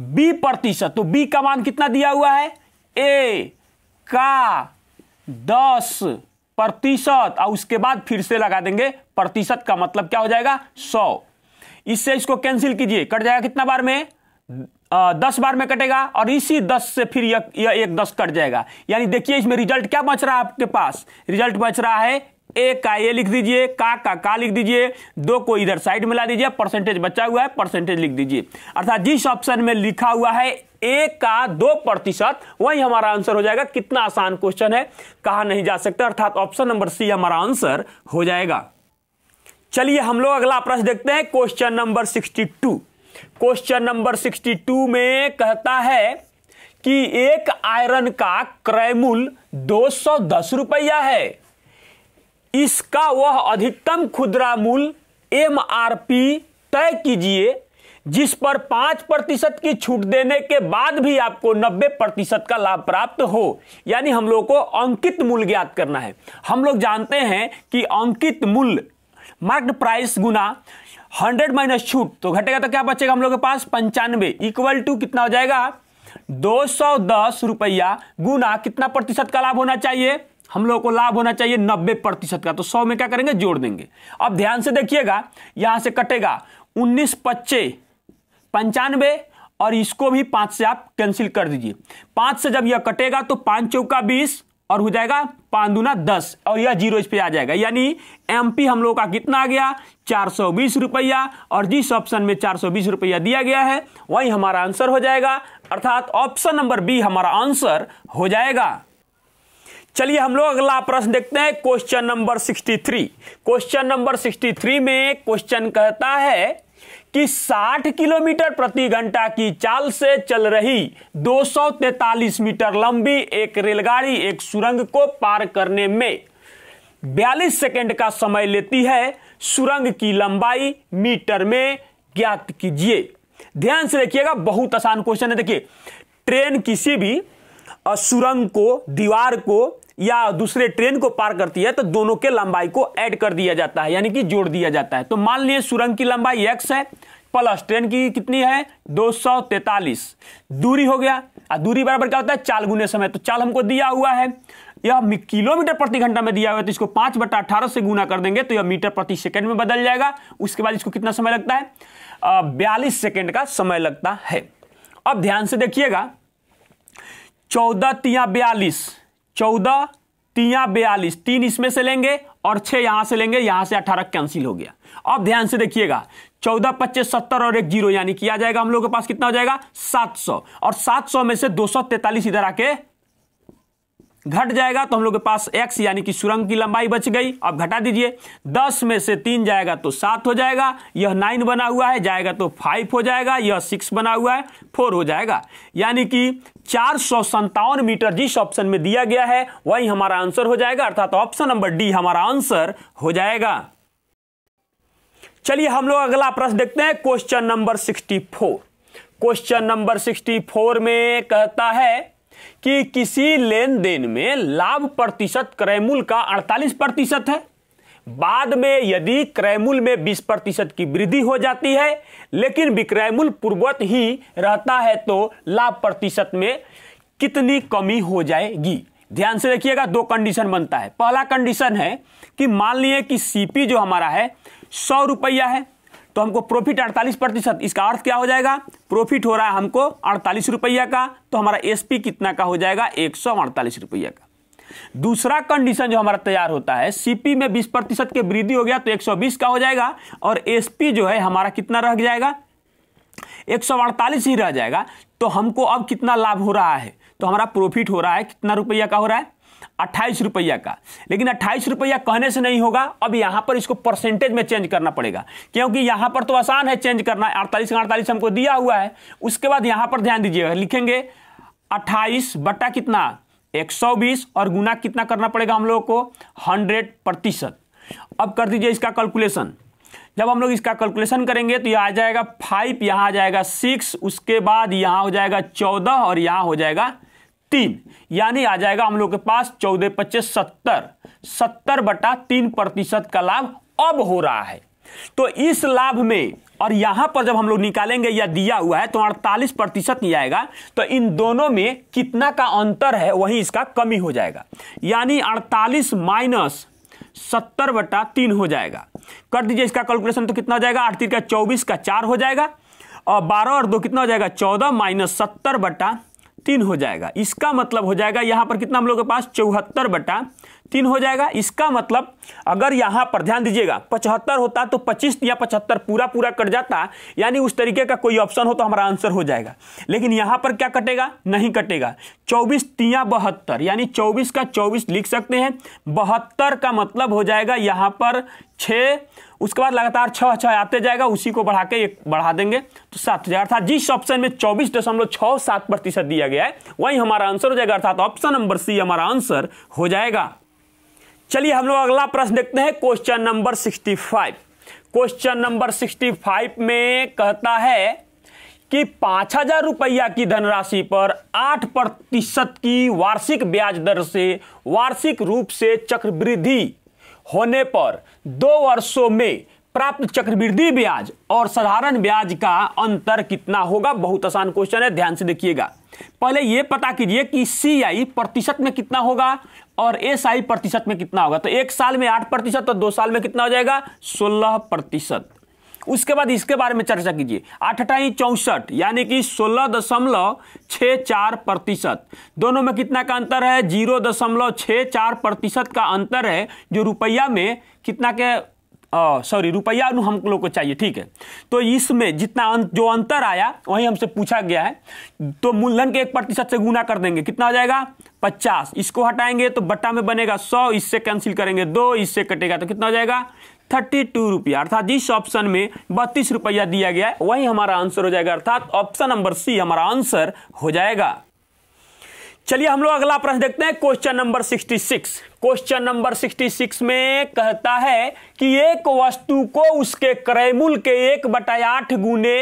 बी प्रतिशत तो बी का मान कितना दिया हुआ है ए का दस प्रतिशत और उसके बाद फिर से लगा देंगे प्रतिशत का मतलब क्या हो जाएगा सौ इससे इसको कैंसिल कीजिए कट जाएगा कितना बार में आ, दस बार में कटेगा और इसी दस से फिर यह एक दस कट जाएगा यानी देखिए इसमें रिजल्ट क्या बच रहा है आपके पास रिजल्ट बच रहा है एक का ये लिख दीजिए का का का लिख दीजिए दो को इधर साइड मिला दीजिए परसेंटेज बचा हुआ है परसेंटेज लिख दीजिए अर्थात जिस ऑप्शन में लिखा हुआ है एक का दो प्रतिशत वही हमारा आंसर हो जाएगा कितना आसान क्वेश्चन है कहा नहीं जा सकता अर्थात ऑप्शन नंबर सी हमारा आंसर हो जाएगा चलिए हम लोग अगला प्रश्न देखते हैं question number sixty two question number sixty two में कहता है कि एक आयरन का क्रय दो सौ दस रुपया है इसका वह अधिकतम खुदरा मूल्य एम तय कीजिए जिस पर पांच प्रतिशत की छूट देने के बाद भी आपको नब्बे प्रतिशत का लाभ प्राप्त हो यानी हम लोग को अंकित मूल्य ज्ञात करना है हम लोग जानते हैं कि अंकित मूल्य मार्केट प्राइस गुना हंड्रेड माइनस छूट तो घटेगा तो क्या बचेगा हम लोग के पास पंचानवे इक्वल टू कितना हो जाएगा दो सौ दस रुपया गुना कितना प्रतिशत का लाभ होना चाहिए हम लोगों को लाभ होना चाहिए नब्बे प्रतिशत का तो सौ में क्या करेंगे जोड़ देंगे अब ध्यान से देखिएगा यहां से कटेगा उन्नीस पच्चे पंचानवे और इसको भी पांच से आप कैंसिल कर दीजिए पांच से जब यह कटेगा तो पांच चौका बीस और हो जाएगा पांच दुना दस और यह जीरो इस पे आ जाएगा यानी एमपी हम लोग का कितना आ गया चार सौ बीस रुपया और जिस ऑप्शन में चार सौ बीस रुपया दिया गया है वही हमारा आंसर हो जाएगा अर्थात ऑप्शन नंबर बी हमारा आंसर हो जाएगा चलिए हम लोग अगला प्रश्न देखते हैं क्वेश्चन नंबर 63 क्वेश्चन नंबर 63 में क्वेश्चन कहता है कि 60 किलोमीटर प्रति घंटा की चाल से चल रही तैतालीस मीटर लंबी एक रेलगाड़ी एक सुरंग को पार करने में 42 सेकंड का समय लेती है सुरंग की लंबाई मीटर में ज्ञात कीजिए ध्यान से देखिएगा बहुत आसान क्वेश्चन है देखिए ट्रेन किसी भी सुरंग को दीवार को या दूसरे ट्रेन को पार करती है तो दोनों के लंबाई को ऐड कर दिया जाता है यानी कि जोड़ दिया जाता है तो मान लिए सुरंग की लंबाई एक्स है प्लस ट्रेन की कितनी है दो सौ तैतालीस दूरी हो गया और दूरी बराबर क्या होता है चाल गुने समय तो चाल हमको दिया हुआ है यह किलोमीटर प्रति घंटा में दिया हुआ है तो इसको पांच बटा अठारह से गुना कर देंगे तो यह मीटर प्रति सेकंड में बदल जाएगा उसके बाद इसको कितना समय लगता है बयालीस सेकेंड का समय लगता है अब ध्यान से देखिएगा चौदह तिया बयालीस चौदह तिया बयालीस तीन इसमें से लेंगे और छह यहां से लेंगे यहां से अठारह कैंसिल हो गया अब ध्यान से देखिएगा चौदह पच्चीस सत्तर और एक जीरो यानी किया जाएगा हम लोग के पास कितना हो जाएगा सात सौ और सात सौ में से दो सौ तैतालीस इधर आके घट जाएगा तो हम लोग के पास एक्स यानी कि सुरंग की लंबाई बच गई अब घटा दीजिए दस में से तीन जाएगा तो सात हो जाएगा यह नाइन बना हुआ है जाएगा तो फाइव हो जाएगा यह सिक्स बना हुआ है फोर हो जाएगा यानी कि चार सौ संतावन मीटर जिस ऑप्शन में दिया गया है वही हमारा आंसर हो जाएगा अर्थात ऑप्शन नंबर डी हमारा आंसर हो जाएगा चलिए हम लोग अगला प्रश्न देखते हैं question number sixty four question number sixty four में कहता है कि किसी लेन देन में लाभ प्रतिशत क्रयमूल का 48 प्रतिशत है बाद में यदि क्रयमूल में 20 प्रतिशत की वृद्धि हो जाती है लेकिन विक्रयमूल पूर्वत ही रहता है तो लाभ प्रतिशत में कितनी कमी हो जाएगी ध्यान से देखिएगा दो कंडीशन बनता है पहला कंडीशन है कि मान लिए कि सीपी जो हमारा है सौ रुपया है तो हमको प्रॉफिट अड़तालीस प्रतिशत इसका अर्थ क्या हो जाएगा प्रॉफिट हो रहा है हमको अड़तालीस रुपया का तो हमारा एसपी कितना का हो जाएगा एक सौ अड़तालीस रुपया का दूसरा कंडीशन जो हमारा तैयार होता है सीपी में 20 प्रतिशत की वृद्धि हो गया तो 120 का हो जाएगा और एसपी जो है हमारा कितना रह जाएगा एक ही रह जाएगा तो हमको अब कितना लाभ हो रहा है तो हमारा प्रॉफिट हो रहा है कितना रुपया का हो रहा है अट्ठाईस रुपया का लेकिन अट्ठाईस रुपया कहने से नहीं होगा अब यहां पर इसको परसेंटेज में चेंज करना पड़ेगा क्योंकि यहां पर तो आसान है चेंज करना अड़तालीस का अड़तालीस हमको दिया हुआ है उसके बाद यहां पर ध्यान दीजिएगा लिखेंगे अट्ठाईस बट्टा कितना 120 और गुना कितना करना पड़ेगा हम लोगों को 100 प्रतिशत अब कर दीजिए इसका कैलकुलेशन जब हम लोग इसका कैलकुलेशन करेंगे तो यह आ जाएगा फाइव यहां आ जाएगा सिक्स उसके बाद यहां हो जाएगा चौदह और यहां हो जाएगा तीन यानी आ जाएगा हम लोग के पास चौदह पच्चीस सत्तर सत्तर बटा तीन प्रतिशत का लाभ अब हो रहा है तो इस लाभ में और यहां पर जब हम लोग निकालेंगे या दिया हुआ है तो अड़तालीस प्रतिशत नहीं आएगा तो इन दोनों में कितना का अंतर है वही इसका कमी हो जाएगा यानी अड़तालीस माइनस सत्तर बटा तीन हो जाएगा कर दीजिए इसका कैलकुलेशन तो कितना हो जाएगा आठ तीन का चौबीस का चार हो जाएगा और बारह और दो कितना हो जाएगा चौदह माइनस सत्तर बटा तीन हो जाएगा इसका मतलब हो जाएगा यहाँ पर कितना हम लोग के पास चौहत्तर बटा तीन हो जाएगा इसका मतलब अगर यहाँ पर ध्यान दीजिएगा पचहत्तर होता तो पच्चीस या पचहत्तर पूरा पूरा कट जाता यानी उस तरीके का कोई ऑप्शन हो तो हमारा आंसर हो जाएगा लेकिन यहाँ पर क्या कटेगा नहीं कटेगा चौबीस तिया बहत्तर यानी चौबीस का चौबीस लिख सकते हैं बहत्तर का मतलब हो जाएगा यहाँ पर छः उसके बाद लगातार छह छह आते जाएगा उसी को बढ़ा के एक बढ़ा देंगे तो सात हजार अर्थात जिस ऑप्शन में चौबीस दशमलव छः सात प्रतिशत दिया गया है वही हमारा आंसर हो जाएगा अर्थात ऑप्शन नंबर सी हमारा आंसर हो जाएगा चलिए हम लोग अगला प्रश्न देखते हैं question number sixty five question number sixty five में कहता है कि पांच हजार रुपया की धनराशि पर आठ प्रतिशत की वार्षिक ब्याज दर से वार्षिक रूप से चक्रवृद्धि होने पर दो वर्षों में प्राप्त चक्रवृद्धि ब्याज और साधारण ब्याज का अंतर कितना होगा बहुत आसान क्वेश्चन है ध्यान से देखिएगा पहले यह पता कीजिए कि सी आई प्रतिशत में कितना होगा और एस आई प्रतिशत में कितना होगा तो एक साल में आठ प्रतिशत और दो साल में कितना हो जाएगा सोलह प्रतिशत उसके बाद इसके बारे में चर्चा कीजिए अठाई चौंसठ यानी कि सोलह दशमलव छः चार प्रतिशत दोनों में कितना का अंतर है जीरो दशमलव छः चार प्रतिशत का अंतर है जो रुपया में कितना के सॉरी रुपया अनु हम लोग को चाहिए ठीक है तो इसमें जितना अं, जो अंतर आया वही हमसे पूछा गया है तो मूलधन के एक प्रतिशत से गुना कर देंगे कितना हो जाएगा पचास इसको हटाएंगे तो बट्टा में बनेगा सौ इससे कैंसिल करेंगे दो इससे कटेगा तो कितना हो जाएगा थर्टी टू रुपया अर्थात जिस ऑप्शन में बत्तीस रुपया दिया गया है वही हमारा आंसर हो जाएगा अर्थात ऑप्शन नंबर सी हमारा आंसर हो जाएगा चलिए हम लोग अगला प्रश्न देखते हैं क्वेश्चन नंबर 66 क्वेश्चन नंबर 66 में कहता है कि एक वस्तु को उसके क्रय मूल्य के एक बटा आठ गुने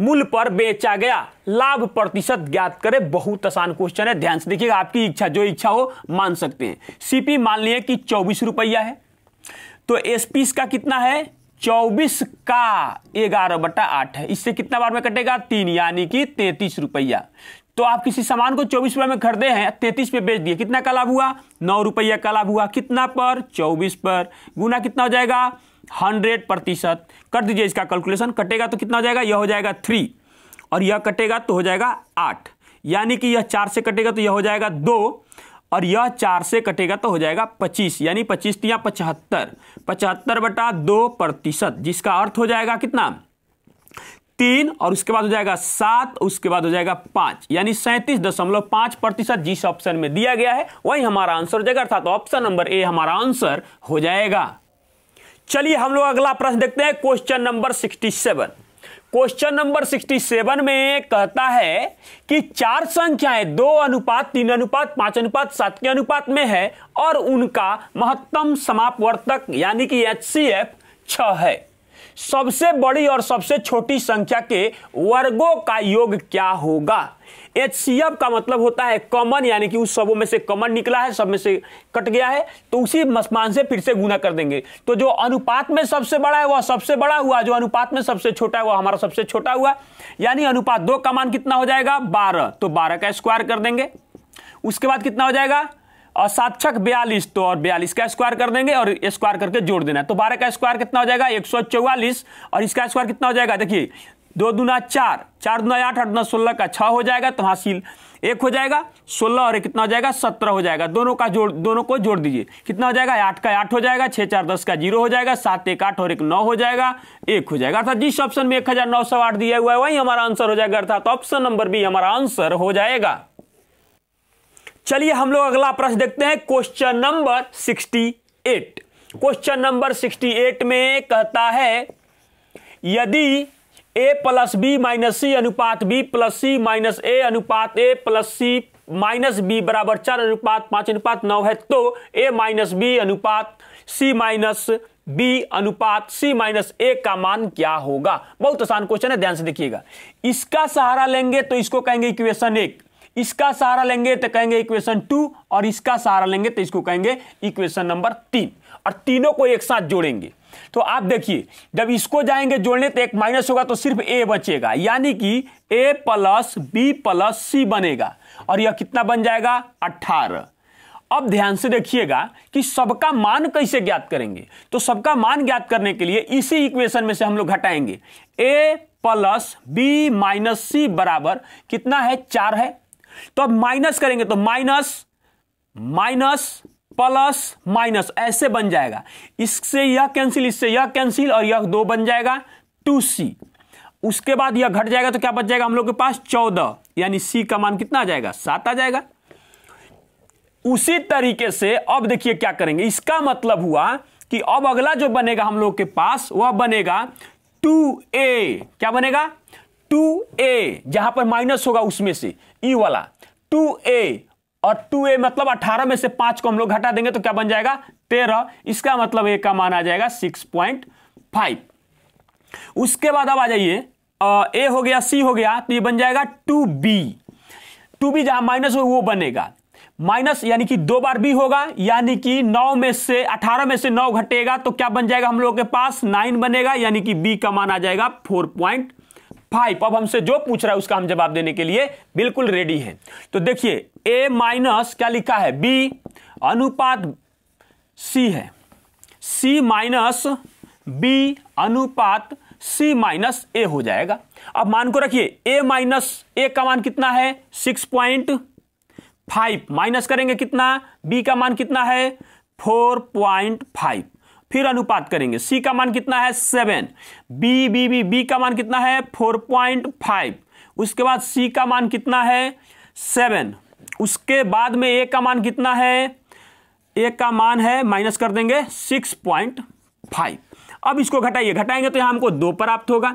मूल पर बेचा गया लाभ प्रतिशत ज्ञात करें बहुत आसान क्वेश्चन है ध्यान से देखिएगा आपकी इच्छा जो इच्छा हो मान सकते हैं सीपी मान लिए कि चौबीस रुपया है तो एस पी का कितना है चौबीस का ग्यारह बटा आठ है इससे कितना बार में कटेगा तीन यानी कि तैतीस रुपया तो आप किसी सामान को चौबीस रुपए में खरीदे हैं तैतीस पे बेच दिए कितना का लाभ हुआ नौ रुपया का लाभ हुआ कितना पर चौबीस पर गुना कितना हो जाएगा हंड्रेड प्रतिशत कर दीजिए इसका कैलकुलेशन कटेगा तो कितना हो जाएगा यह हो जाएगा थ्री और यह कटेगा तो हो जाएगा आठ यानी कि यह चार से कटेगा तो यह हो जाएगा दो और यह चार से कटेगा तो हो जाएगा पच्चीस यानी पच्चीस या पचहत्तर पचहत्तर बटा दो प्रतिशत जिसका अर्थ हो जाएगा कितना तीन और उसके बाद हो जाएगा सात उसके बाद हो जाएगा पांच यानी सैंतीस दशमलव पांच प्रतिशत जिस ऑप्शन में दिया गया है वही हमारा आंसर हो जाएगा अर्थात ऑप्शन नंबर ए हमारा आंसर हो जाएगा चलिए हम लोग अगला प्रश्न देखते हैं question number sixty seven question number 67 में कहता है कि चार संख्याएं दो अनुपात तीन अनुपात पांच अनुपात सात के अनुपात में है और उनका महत्तम समापवर्तक यानी कि एच सी एफ छ है सबसे बड़ी और सबसे छोटी संख्या के वर्गों का योग क्या होगा एच सी एफ का मतलब होता है कॉमन यानी कि उस सबों में से कॉमन निकला है सब में से कट गया है तो उसी मान से फिर से गुना कर देंगे तो जो अनुपात में सबसे बड़ा है वह सबसे बड़ा हुआ जो अनुपात में सबसे छोटा है वह हमारा सबसे छोटा हुआ यानी अनुपात दो का मान कितना हो जाएगा बारह तो बारह का स्क्वायर कर देंगे उसके बाद कितना हो जाएगा और सात छक बयालीस तो और बयालीस का स्क्वायर कर देंगे और स्क्वायर करके जोड़ देना तो बारह का स्क्वायर कितना हो जाएगा एक सौ चौवालीस और इसका स्क्वायर कितना हो जाएगा देखिए दो दुना चार चार दुना आठ आठ दुना सोलह का छः हो जाएगा तो हासिल एक हो जाएगा सोलह और एक कितना हो जाएगा सत्रह हो जाएगा दोनों का जोड़ दोनों को जोड़ दीजिए कितना हो जाएगा आठ का आठ हो जाएगा छः चार दस का जीरो हो जाएगा सात एक आठ और एक नौ हो जाएगा एक हो जाएगा अर्थात जिस ऑप्शन में एक हज़ार नौ सौ आठ दिया हुआ है वही हमारा आंसर हो जाएगा अर्थात ऑप्शन नंबर बी हमारा आंसर हो जाएगा चलिए हम लोग अगला प्रश्न देखते हैं क्वेश्चन नंबर 68 क्वेश्चन नंबर 68 में कहता है यदि A plus B minus C अनुपात B plus C minus A अनुपात A plus C minus B बराबर चार अनुपात पांच अनुपात नौ है तो ए माइनस बी अनुपात सी माइनस बी अनुपात सी माइनस ए का मान क्या होगा बहुत आसान क्वेश्चन है ध्यान से देखिएगा इसका सहारा लेंगे तो इसको कहेंगे इक्वेशन एक इसका सहारा लेंगे तो कहेंगे इक्वेशन टू और इसका सहारा लेंगे तो इसको कहेंगे इक्वेशन नंबर तीन और तीनों को एक साथ जोड़ेंगे तो आप देखिए जब इसको जाएंगे जोड़ने तो एक माइनस होगा तो सिर्फ ए बचेगा यानी कि A plus B plus C बनेगा और यह कितना बन जाएगा अट्ठारह अब ध्यान से देखिएगा कि सबका मान कैसे ज्ञात करेंगे तो सबका मान ज्ञात करने के लिए इसी इक्वेशन में से हम लोग घटाएंगे A plus B minus C बराबर कितना है चार है तो अब माइनस करेंगे तो माइनस माइनस प्लस माइनस ऐसे बन जाएगा इससे यह कैंसिल इससे यह कैंसिल और यह दो बन जाएगा टू सी उसके बाद यह घट जाएगा तो क्या बच जाएगा हम लोग के पास चौदह यानी सी का मान कितना आ जाएगा सात आ जाएगा उसी तरीके से अब देखिए क्या करेंगे इसका मतलब हुआ कि अब अगला जो बनेगा हम लोग के पास वह बनेगा टू ए क्या बनेगा टू ए जहां पर माइनस होगा उसमें से ई e वाला टू ए और टू ए मतलब अठारह में से पांच को हम लोग घटा देंगे तो क्या बन जाएगा तेरह इसका मतलब ए का मान आ जाएगा सिक्स पॉइंट फाइव उसके बाद अब आ जाइए ए हो गया सी हो गया तो ये बन जाएगा टू बी टू बी जहां माइनस हो वो बनेगा माइनस यानी कि दो बार बी होगा यानी कि नौ में से अठारह में से नौ घटेगा तो क्या बन जाएगा हम लोगों के पास नाइन बनेगा यानी कि बी का मान आ जाएगा फोर पॉइंट फाइव अब हमसे जो पूछ रहा है उसका हम जवाब देने के लिए बिल्कुल रेडी हैं तो देखिए ए माइनस क्या लिखा है बी अनुपात सी है सी माइनस बी अनुपात सी माइनस ए हो जाएगा अब मान को रखिए ए माइनस ए का मान कितना है सिक्स पॉइंट फाइव माइनस करेंगे कितना बी का मान कितना है फोर पॉइंट फाइव फिर अनुपात करेंगे सी का मान कितना है seven B B B B का मान कितना है फोर पॉइंट फाइव उसके बाद सी का मान कितना है सेवन उसके बाद में ए का मान कितना है ए का मान है माइनस कर देंगे सिक्स पॉइंट फाइव अब इसको घटाइए घटाएंगे तो यहां हमको दो प्राप्त होगा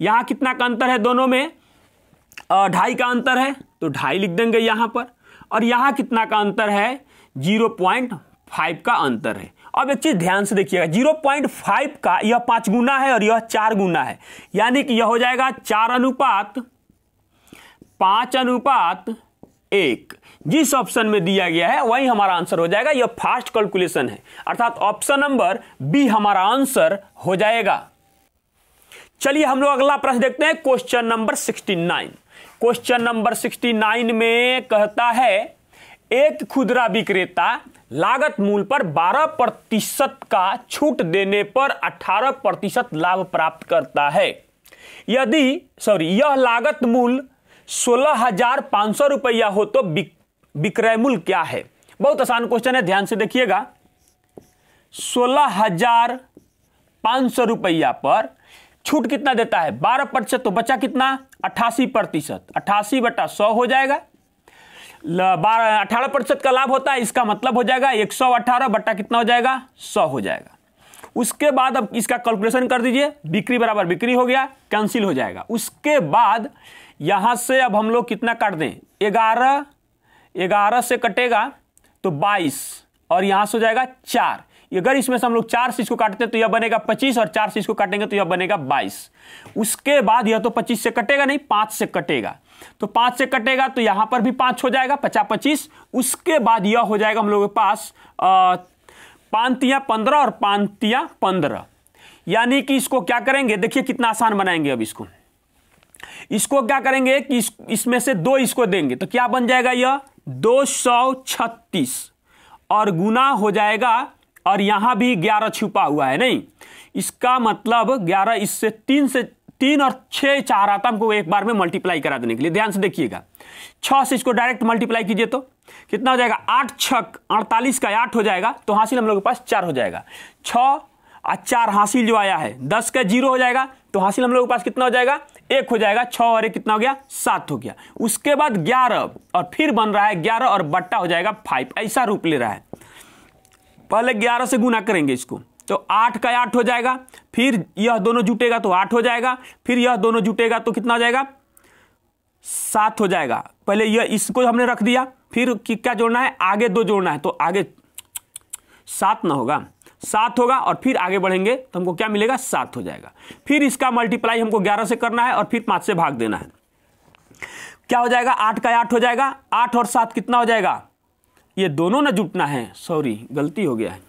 यहां कितना का अंतर है दोनों में ढाई का अंतर है तो ढाई लिख देंगे यहां पर और यहां कितना का अंतर है जीरो पॉइंट फाइव का अंतर है अब एक चीज ध्यान से देखिएगा जीरो पॉइंट फाइव का यह पांच गुना है और यह चार गुना है यानी कि यह हो जाएगा चार अनुपात पांच अनुपात एक जिस ऑप्शन में दिया गया है वही हमारा आंसर हो जाएगा यह फास्ट कैलकुलेशन है अर्थात ऑप्शन नंबर बी हमारा आंसर हो जाएगा चलिए हम लोग अगला प्रश्न देखते हैं question number sixty nine question number sixty nine में कहता है एक खुदरा विक्रेता लागत मूल पर 12 प्रतिशत का छूट देने पर 18 प्रतिशत लाभ प्राप्त करता है यदि सॉरी यह लागत मूल सोलह हजार पांच सौ रुपया हो तो विक्रय मूल्य क्या है बहुत आसान क्वेश्चन है ध्यान से देखिएगा सोलह हजार पांच सौ रुपया पर छूट कितना देता है बारह प्रतिशत तो बचा कितना अट्ठासी प्रतिशत अट्ठासी बटा सौ हो जाएगा अठारह प्रतिशत का लाभ होता है इसका मतलब हो जाएगा एक सौ अठारह बट्टा कितना हो जाएगा सौ हो जाएगा उसके बाद अब इसका कैलकुलेशन कर दीजिए बिक्री बराबर बिक्री हो गया कैंसिल हो जाएगा उसके बाद यहां से अब हम लोग कितना काट दें ग्यारह ग्यारह से कटेगा तो बाईस और यहां से हो जाएगा चार अगर इसमें से हम लोग चार चीज को काटते हैं तो यह बनेगा पच्चीस और चार चीज को काटेंगे तो यह बनेगा बाईस उसके बाद यह तो पच्चीस से कटेगा नहीं पांच से कटेगा तो पांच से कटेगा तो यहां पर भी पांच हो जाएगा पचास पच्चीस उसके बाद यह हो जाएगा हम लोगों के पास पांतियां पंद्रह और पांतियां पंद्रह यानी कि इसको क्या करेंगे देखिए कितना आसान बनाएंगे अब इसको इसको क्या करेंगे कि इसमें इस, से दो इसको देंगे तो क्या बन जाएगा यह दो सौ छत्तीस और गुना हो जाएगा और यहां भी ग्यारह छुपा हुआ है नहीं इसका मतलब ग्यारह इससे तीन से तीन और छः चार आता हमको एक बार में मल्टीप्लाई करा देने के लिए ध्यान से देखिएगा छह से इसको डायरेक्ट मल्टीप्लाई कीजिए तो कितना हो जाएगा आठ छक अड़तालीस का आठ हो जाएगा तो हासिल हम लोग के पास चार हो जाएगा छ और चार हासिल जो आया है दस का जीरो हो जाएगा तो हासिल हम लोग के पास कितना हो जाएगा एक हो जाएगा छ और एक कितना हो गया सात हो गया उसके बाद ग्यारह और फिर बन रहा है ग्यारह और बट्टा हो जाएगा फाइव ऐसा रूप ले रहा है पहले ग्यारह से गुना करेंगे इसको तो आठ का आठ हो जाएगा फिर यह दोनों जुटेगा तो आठ हो जाएगा फिर यह दोनों जुटेगा तो कितना हो जाएगा सात हो जाएगा पहले यह इसको हमने रख दिया फिर क्या जोड़ना है आगे दो जोड़ना है तो आगे सात ना होगा सात होगा और फिर आगे बढ़ेंगे तो हमको क्या मिलेगा सात हो जाएगा फिर इसका मल्टीप्लाई हमको ग्यारह से करना है और फिर पांच से भाग देना है क्या हो जाएगा आठ का आठ हो जाएगा आठ और सात कितना हो जाएगा ये दोनों ना जुटना है सॉरी गलती हो गया है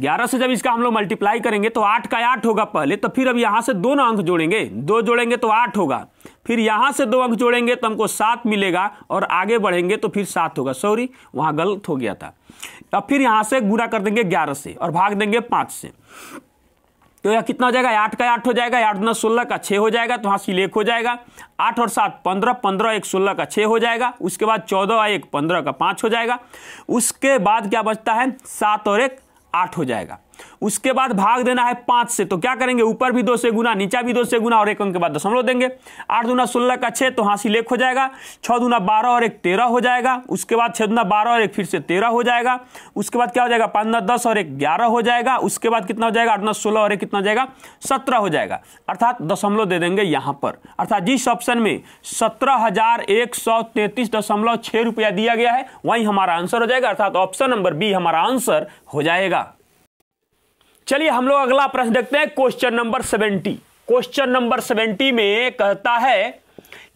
ग्यारह से जब इसका हम लोग मल्टीप्लाई करेंगे तो आठ का आठ होगा पहले तो फिर अब यहाँ से दोनों अंक जोड़ेंगे दो जोड़ेंगे तो आठ होगा फिर यहाँ से दो अंक जोड़ेंगे तो हमको सात मिलेगा और आगे बढ़ेंगे तो फिर सात होगा सॉरी वहाँ गलत हो गया था अब फिर यहाँ से गुणा कर देंगे ग्यारह से और भाग देंगे पाँच से तो यह कितना हो जाएगा आठ का आठ हो जाएगा आठ दुना सोलह का छः हो जाएगा तो वहाँ सिले एक हो जाएगा आठ और सात पंद्रह पंद्रह एक सोलह का छः हो जाएगा उसके बाद चौदह एक पंद्रह का पाँच हो जाएगा उसके बाद क्या बचता है सात और एक आठ हो जाएगा उसके बाद भाग देना है पांच से तो क्या करेंगे ऊपर भी दो से गुना नीचा भी दो से गुना और एक अंक के बाद दशमलव देंगे आठ दुना सोलह का छह तो हासिल एक हो जाएगा छह दुना बारह और एक तेरह हो जाएगा उसके बाद छह दुना बारह और एक फिर से तेरह हो जाएगा उसके बाद क्या हो जाएगा पाँच दुना दस और एक ग्यारह हो जाएगा उसके बाद कितना हो जाएगा आठ दुना सोलह और एक कितना जाएगा सत्रह हो जाएगा अर्थात दशमलव दे देंगे यहां पर अर्थात जिस ऑप्शन में सत्रह हजार एक सौ तैंतीस दशमलव छः रुपया दिया गया है वही हमारा आंसर हो जाएगा अर्थात ऑप्शन नंबर बी हमारा आंसर हो जाएगा चलिए हम लोग अगला प्रश्न देखते हैं question number seventy question number seventy में कहता है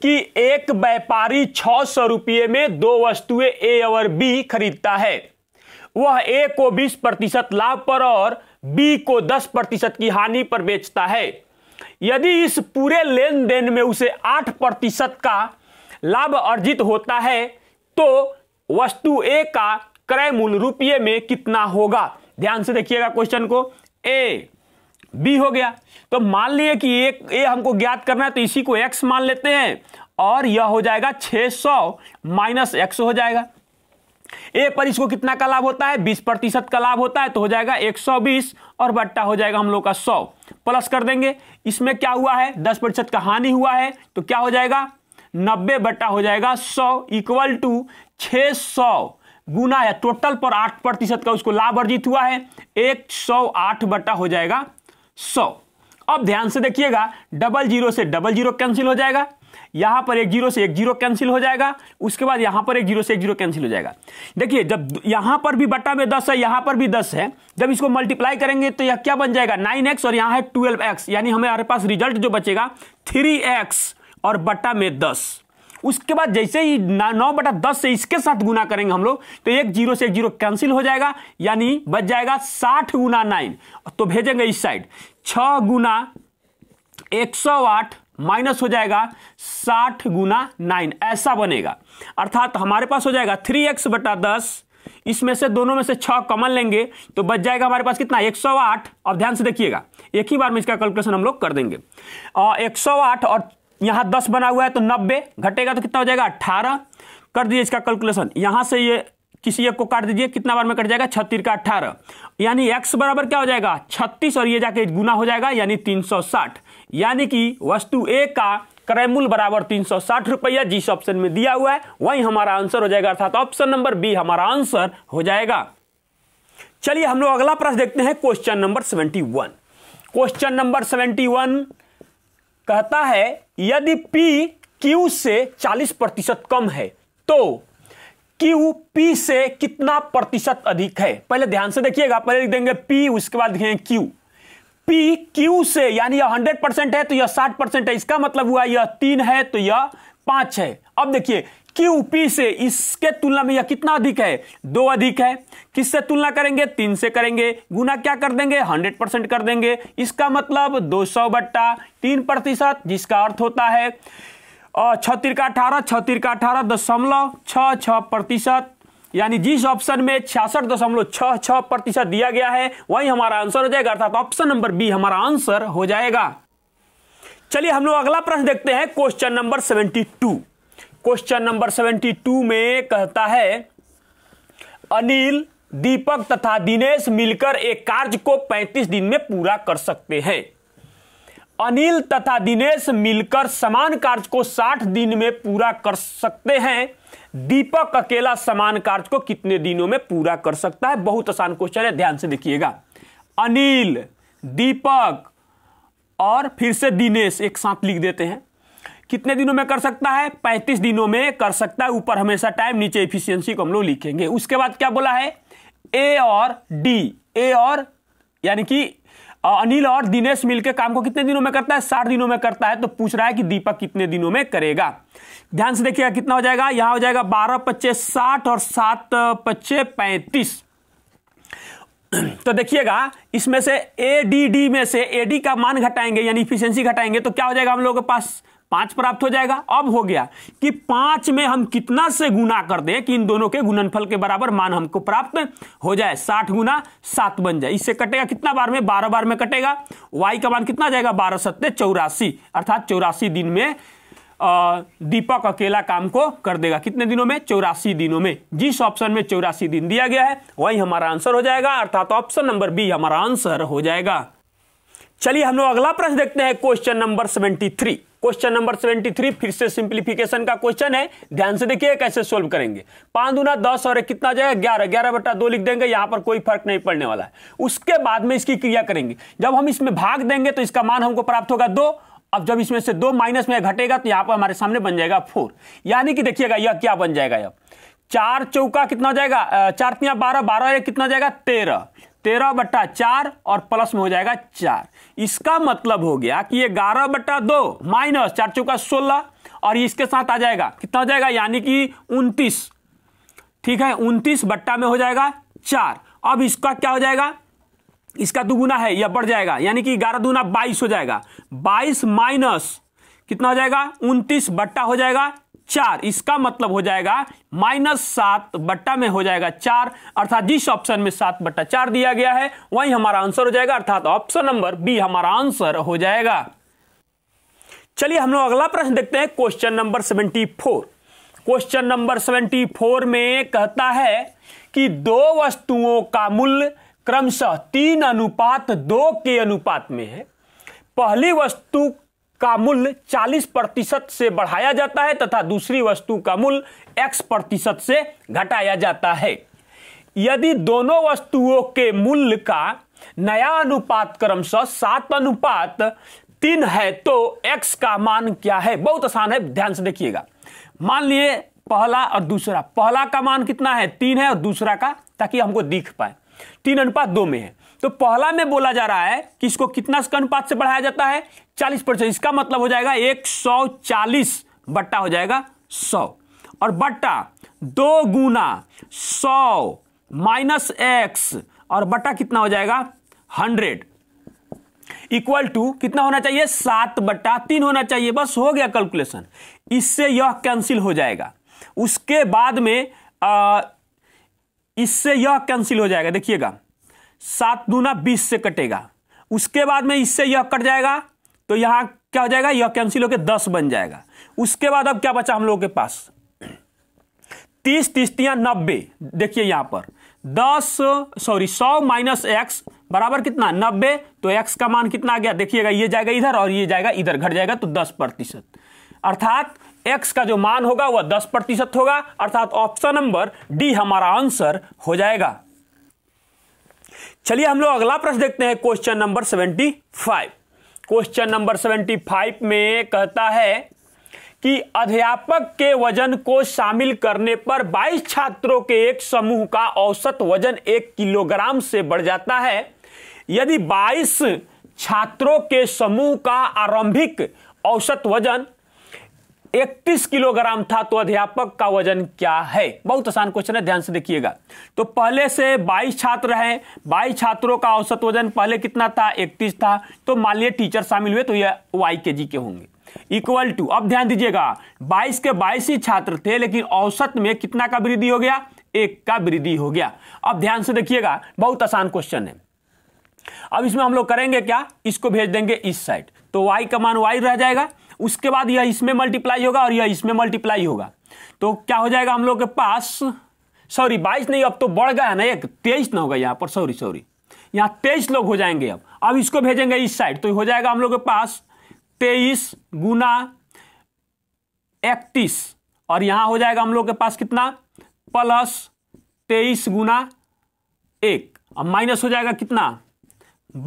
कि एक व्यापारी छह सौ रुपये में दो वस्तुएं ए और बी खरीदता है वह ए को 20 प्रतिशत लाभ पर और बी को 10 प्रतिशत की हानि पर बेचता है यदि इस पूरे लेन देन में उसे 8 प्रतिशत का लाभ अर्जित होता है तो वस्तु ए का क्रय मूल्य रुपये में कितना होगा ध्यान से देखिएगा क्वेश्चन को ए बी हो गया तो मान लिए कि एक ए हमको ज्ञात करना है तो इसी को एक्स मान लेते हैं और यह हो जाएगा 600 सौ माइनस एक्स हो जाएगा ए पर इसको कितना का लाभ होता है 20 प्रतिशत का लाभ होता है तो हो जाएगा 120 और बट्टा हो जाएगा हम लोग का 100 प्लस कर देंगे इसमें क्या हुआ है 10 प्रतिशत का हानि हुआ है तो क्या हो जाएगा 90 बट्टा हो जाएगा 100 इक्वल टू 600 गुना है टोटल पर 8 प्रतिशत का उसको लाभ अर्जित हुआ है एक सौ आठ बटा हो जाएगा सौ अब ध्यान से देखिएगा डबल जीरो से डबल जीरो कैंसिल हो जाएगा यहां पर एक जीरो से एक जीरो कैंसिल हो जाएगा उसके बाद यहां पर एक जीरो से एक जीरो कैंसिल हो जाएगा देखिए जब यहां पर भी बट्टा में दस है यहां पर भी दस है जब इसको मल्टीप्लाई करेंगे तो यह क्या बन जाएगा नाइन एक्स और यहां है ट्वेल्व एक्स यानी हमारे पास रिजल्ट जो बचेगा थ्री एक्स और बट्टा में दस उसके बाद जैसे ही नौ बटा दस से इसके साथ गुना करेंगे हम लोग तो एक जीरो से एक जीरो कैंसिल हो जाएगा यानी बच जाएगा साठ गुना नाइन तो भेजेंगे इस साइड छ गुना एक सौ आठ माइनस हो जाएगा साठ गुना नाइन ऐसा बनेगा अर्थात हमारे पास हो जाएगा थ्री एक्स बटा दस इसमें से दोनों में से छ कमन लेंगे तो बच जाएगा हमारे पास कितना 108 अब ध्यान से देखिएगा एक ही बार में इसका कैलकुलेशन हम लोग कर देंगे और 108 और यहां दस बना हुआ है तो नब्बे घटेगा तो कितना हो जाएगा अट्ठारह कर दीजिए इसका कैलकुलेशन यहां से ये किसी एक को काट दीजिए कितना बार में कट जाएगा छत्तीस का अट्ठारह यानी एक्स बराबर क्या हो जाएगा छत्तीस और ये जाके गुना हो जाएगा यानी तीन सौ साठ यानी कि वस्तु ए का क्रय मूल्य बराबर तीन सौ साठ रुपया जिस ऑप्शन में दिया हुआ है वही हमारा आंसर हो जाएगा अर्थात ऑप्शन नंबर बी हमारा आंसर हो जाएगा चलिए हम लोग अगला प्रश्न देखते हैं question number seventy one question number seventy one कहता है यदि P Q से 40 प्रतिशत कम है तो Q P से कितना प्रतिशत अधिक है पहले ध्यान से देखिएगा पहले लिख देंगे P उसके बाद लिखेंगे Q पी क्यू से यानी यह हंड्रेड परसेंट है तो यह साठ परसेंट है इसका मतलब हुआ यह तीन है तो यह पांच है अब देखिए क्यूपी से इसके तुलना में यह कितना अधिक है दो अधिक है किससे तुलना करेंगे तीन से करेंगे गुना क्या कर देंगे हंड्रेड परसेंट कर देंगे इसका मतलब दो सौ बट्टा तीन प्रतिशत जिसका अर्थ होता है छत्तीस का अठारह छत्तीर का अठारह दशमलव छः छः प्रतिशत यानी जिस ऑप्शन में छियासठ दशमलव छः छः प्रतिशत दिया गया है वही हमारा आंसर हो जाएगा अर्थात ऑप्शन नंबर बी हमारा आंसर हो जाएगा चलिए हम लोग अगला प्रश्न देखते हैं question number seventy two question number seventy two में कहता है अनिल दीपक तथा दिनेश मिलकर एक कार्य को पैंतीस दिन में पूरा कर सकते हैं अनिल तथा दिनेश मिलकर समान कार्य को साठ दिन में पूरा कर सकते हैं दीपक अकेला समान कार्य को कितने दिनों में पूरा कर सकता है बहुत आसान क्वेश्चन है ध्यान से देखिएगा अनिल दीपक और फिर से दिनेश एक साथ लिख देते हैं कितने दिनों में कर सकता है 35 दिनों में कर सकता है ऊपर हमेशा टाइम नीचे एफिशिएंसी को हम लोग लिखेंगे उसके बाद क्या बोला है ए और डी ए और यानी कि अनिल और दिनेश मिलकर काम को कितने दिनों में करता है साठ दिनों में करता है तो पूछ रहा है कि दीपक कितने दिनों में करेगा ध्यान से देखिएगा कितना हो जाएगा यहां हो जाएगा बारह पच्चे साठ और सात पच्चे पैंतीस तो देखिएगा इसमें से ए डी डी में से ए डी का मान घटाएंगे यानी इफिशियंसी घटाएंगे तो क्या हो जाएगा हम लोगों के पास पांच प्राप्त हो जाएगा अब हो गया कि पांच में हम कितना से गुना कर दें कि इन दोनों के गुणनफल के बराबर मान हमको प्राप्त हो जाए साठ गुना सात बन जाए इससे कटेगा कितना बार में बारह बार में कटेगा वाई का मान कितना जाएगा बारह सत्य चौरासी अर्थात चौरासी दिन में दीपक अकेला काम को कर देगा कितने दिनों में चौरासी दिनों में जिस ऑप्शन में चौरासी दिन दिया गया है वही हमारा आंसर हो जाएगा अर्थात ऑप्शन नंबर बी हमारा आंसर हो जाएगा चलिए हम लोग अगला प्रश्न देखते हैं question number seventy three question number seventy three फिर से सिंप्लीफिकेशन का क्वेश्चन है ध्यान से देखिए कैसे सोल्व करेंगे पांच दुना दस और एक कितना जाएगा ग्यारह ग्यारह बटा दो लिख देंगे यहां पर कोई फर्क नहीं पड़ने वाला है उसके बाद में इसकी क्रिया करेंगे जब हम इसमें भाग देंगे तो इसका मान हमको प्राप्त होगा दो अब जब इसमें से दो माइनस में घटेगा तो यहां पर हमारे सामने बन जाएगा फोर यानी कि देखिएगा यह क्या बन जाएगा यह चार चौका कितना जाएगा चार बारह बारह कितना जाएगा तेरह तेरह बट्टा चार और प्लस में हो जाएगा चार इसका मतलब हो गया कि ये ग्यारह बटा दो माइनस चार चौका सोलह और इसके साथ आ जाएगा कितना हो जाएगा यानी कि उनतीस ठीक है उनतीस बट्टा में हो जाएगा चार अब इसका क्या हो जाएगा इसका दुगुना है यह बढ़ जाएगा यानी कि ग्यारह दुगुना बाईस हो जाएगा बाईस माइनस कितना हो जाएगा उनतीस बट्टा हो जाएगा चार इसका मतलब हो जाएगा माइनस सात बट्टा में हो जाएगा चार अर्थात जिस ऑप्शन में सात बट्टा चार दिया गया है वही हमारा आंसर हो जाएगा अर्थात ऑप्शन नंबर बी हमारा आंसर हो जाएगा चलिए हम लोग अगला प्रश्न देखते हैं question number seventy four question number seventy four में कहता है कि दो वस्तुओं का मूल्य क्रमशः तीन अनुपात दो के अनुपात में है पहली वस्तु का मूल्य 40 प्रतिशत से बढ़ाया जाता है तथा दूसरी वस्तु का मूल्य x प्रतिशत से घटाया जाता है यदि दोनों वस्तुओं के मूल्य का नया अनुपात क्रमशः सात अनुपात तीन है तो x का मान क्या है बहुत आसान है ध्यान से देखिएगा मान लिए पहला और दूसरा पहला का मान कितना है तीन है और दूसरा का ताकि हमको दिख पाए तीन अनुपात दो में है तो पहला में बोला जा रहा है कि इसको कितना अनुपात से बढ़ाया जाता है चालीस परसेंट इसका मतलब हो जाएगा एक सौ चालीस बट्टा हो जाएगा सौ और बट्टा दो गुना सौ माइनस एक्स और बट्टा कितना हो जाएगा हंड्रेड इक्वल टू कितना होना चाहिए सात बट्टा तीन होना चाहिए बस हो गया कैलकुलेशन इससे यह कैंसिल हो जाएगा उसके बाद में आ, इससे यह कैंसिल हो जाएगा देखिएगा सात दूना बीस से कटेगा उसके बाद में इससे यह कट जाएगा तो यहां क्या हो जाएगा यह कैंसिल होकर दस बन जाएगा उसके बाद अब क्या बचा हम लोगों के पास तीस तीस्तियां नब्बे देखिए यहां पर दस सॉरी सौ माइनस एक्स बराबर कितना नब्बे तो एक्स का मान कितना आ गया देखिएगा ये जाएगा इधर और ये जाएगा इधर घट जाएगा तो दस प्रतिशत अर्थात एक्स का जो मान होगा वह दस प्रतिशत होगा अर्थात ऑप्शन नंबर डी हमारा आंसर हो जाएगा चलिए हम लोग अगला प्रश्न देखते हैं question number seventy five question number seventy five में कहता है कि अध्यापक के वजन को शामिल करने पर 22 छात्रों के एक समूह का औसत वजन एक किलोग्राम से बढ़ जाता है यदि 22 छात्रों के समूह का आरंभिक औसत वजन 31 किलोग्राम था तो अध्यापक का वजन क्या है बहुत आसान क्वेश्चन है ध्यान से देखिएगा तो पहले से 22 छात्र हैं 22 छात्रों का औसत वजन पहले कितना था 31 था तो मान लिया टीचर शामिल हुए तो यह वाई के जी के होंगे इक्वल टू अब ध्यान दीजिएगा 22 के 22 ही छात्र थे लेकिन औसत में कितना का वृद्धि हो गया एक का वृद्धि हो गया अब ध्यान से देखिएगा बहुत आसान क्वेश्चन है अब इसमें हम लोग करेंगे क्या इसको भेज देंगे इस साइड तो y का मान y रह जाएगा उसके बाद यह इसमें मल्टीप्लाई होगा और यह इसमें मल्टीप्लाई होगा तो क्या हो जाएगा हम लोग के पास सॉरी बाईस नहीं अब तो बढ़ गया ना एक तेईस ना होगा यहाँ पर सॉरी सॉरी यहाँ तेईस लोग हो जाएंगे अब अब इसको भेजेंगे इस साइड तो हो जाएगा हम लोग के पास तेईस गुना इकतीस और यहाँ हो जाएगा हम लोग के पास कितना प्लस तेईस गुना एक अब माइनस हो जाएगा कितना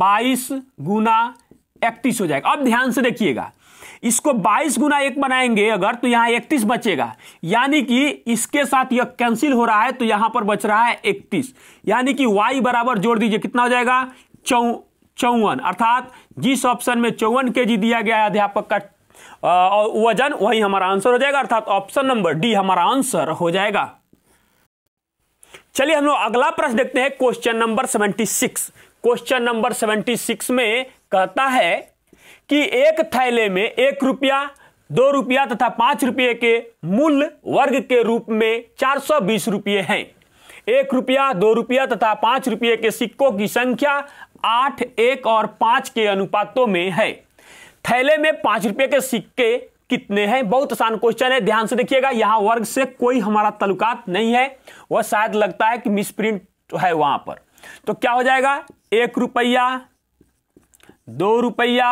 बाईस गुना इकतीस हो जाएगा अब ध्यान से देखिएगा इसको 22 गुना एक बनाएंगे अगर तो यहां 31 बचेगा यानी कि इसके साथ यह कैंसिल हो रहा है तो यहां पर बच रहा है 31 यानी कि y बराबर जोड़ दीजिए कितना हो जाएगा चौ चौवन अर्थात जिस ऑप्शन में चौवन के जी दिया गया है अध्यापक का वजन वही हमारा आंसर हो जाएगा अर्थात ऑप्शन नंबर डी हमारा आंसर हो जाएगा चलिए हम लोग अगला प्रश्न देखते हैं क्वेश्चन नंबर 76 क्वेश्चन नंबर 76 में कहता है कि एक थैले में एक रुपया दो रुपया तथा पांच रुपये के मूल्य वर्ग के रूप में चार सौ बीस रुपये हैं एक रुपया दो रुपया तथा पांच रुपये के सिक्कों की संख्या आठ एक और पांच के अनुपातों में है थैले में पांच रुपये के सिक्के कितने हैं बहुत आसान क्वेश्चन है ध्यान से देखिएगा यहां वर्ग से कोई हमारा तलुकात नहीं है वह शायद लगता है कि मिसप्रिंट है वहां पर तो क्या हो जाएगा एक रुपया दो रुपया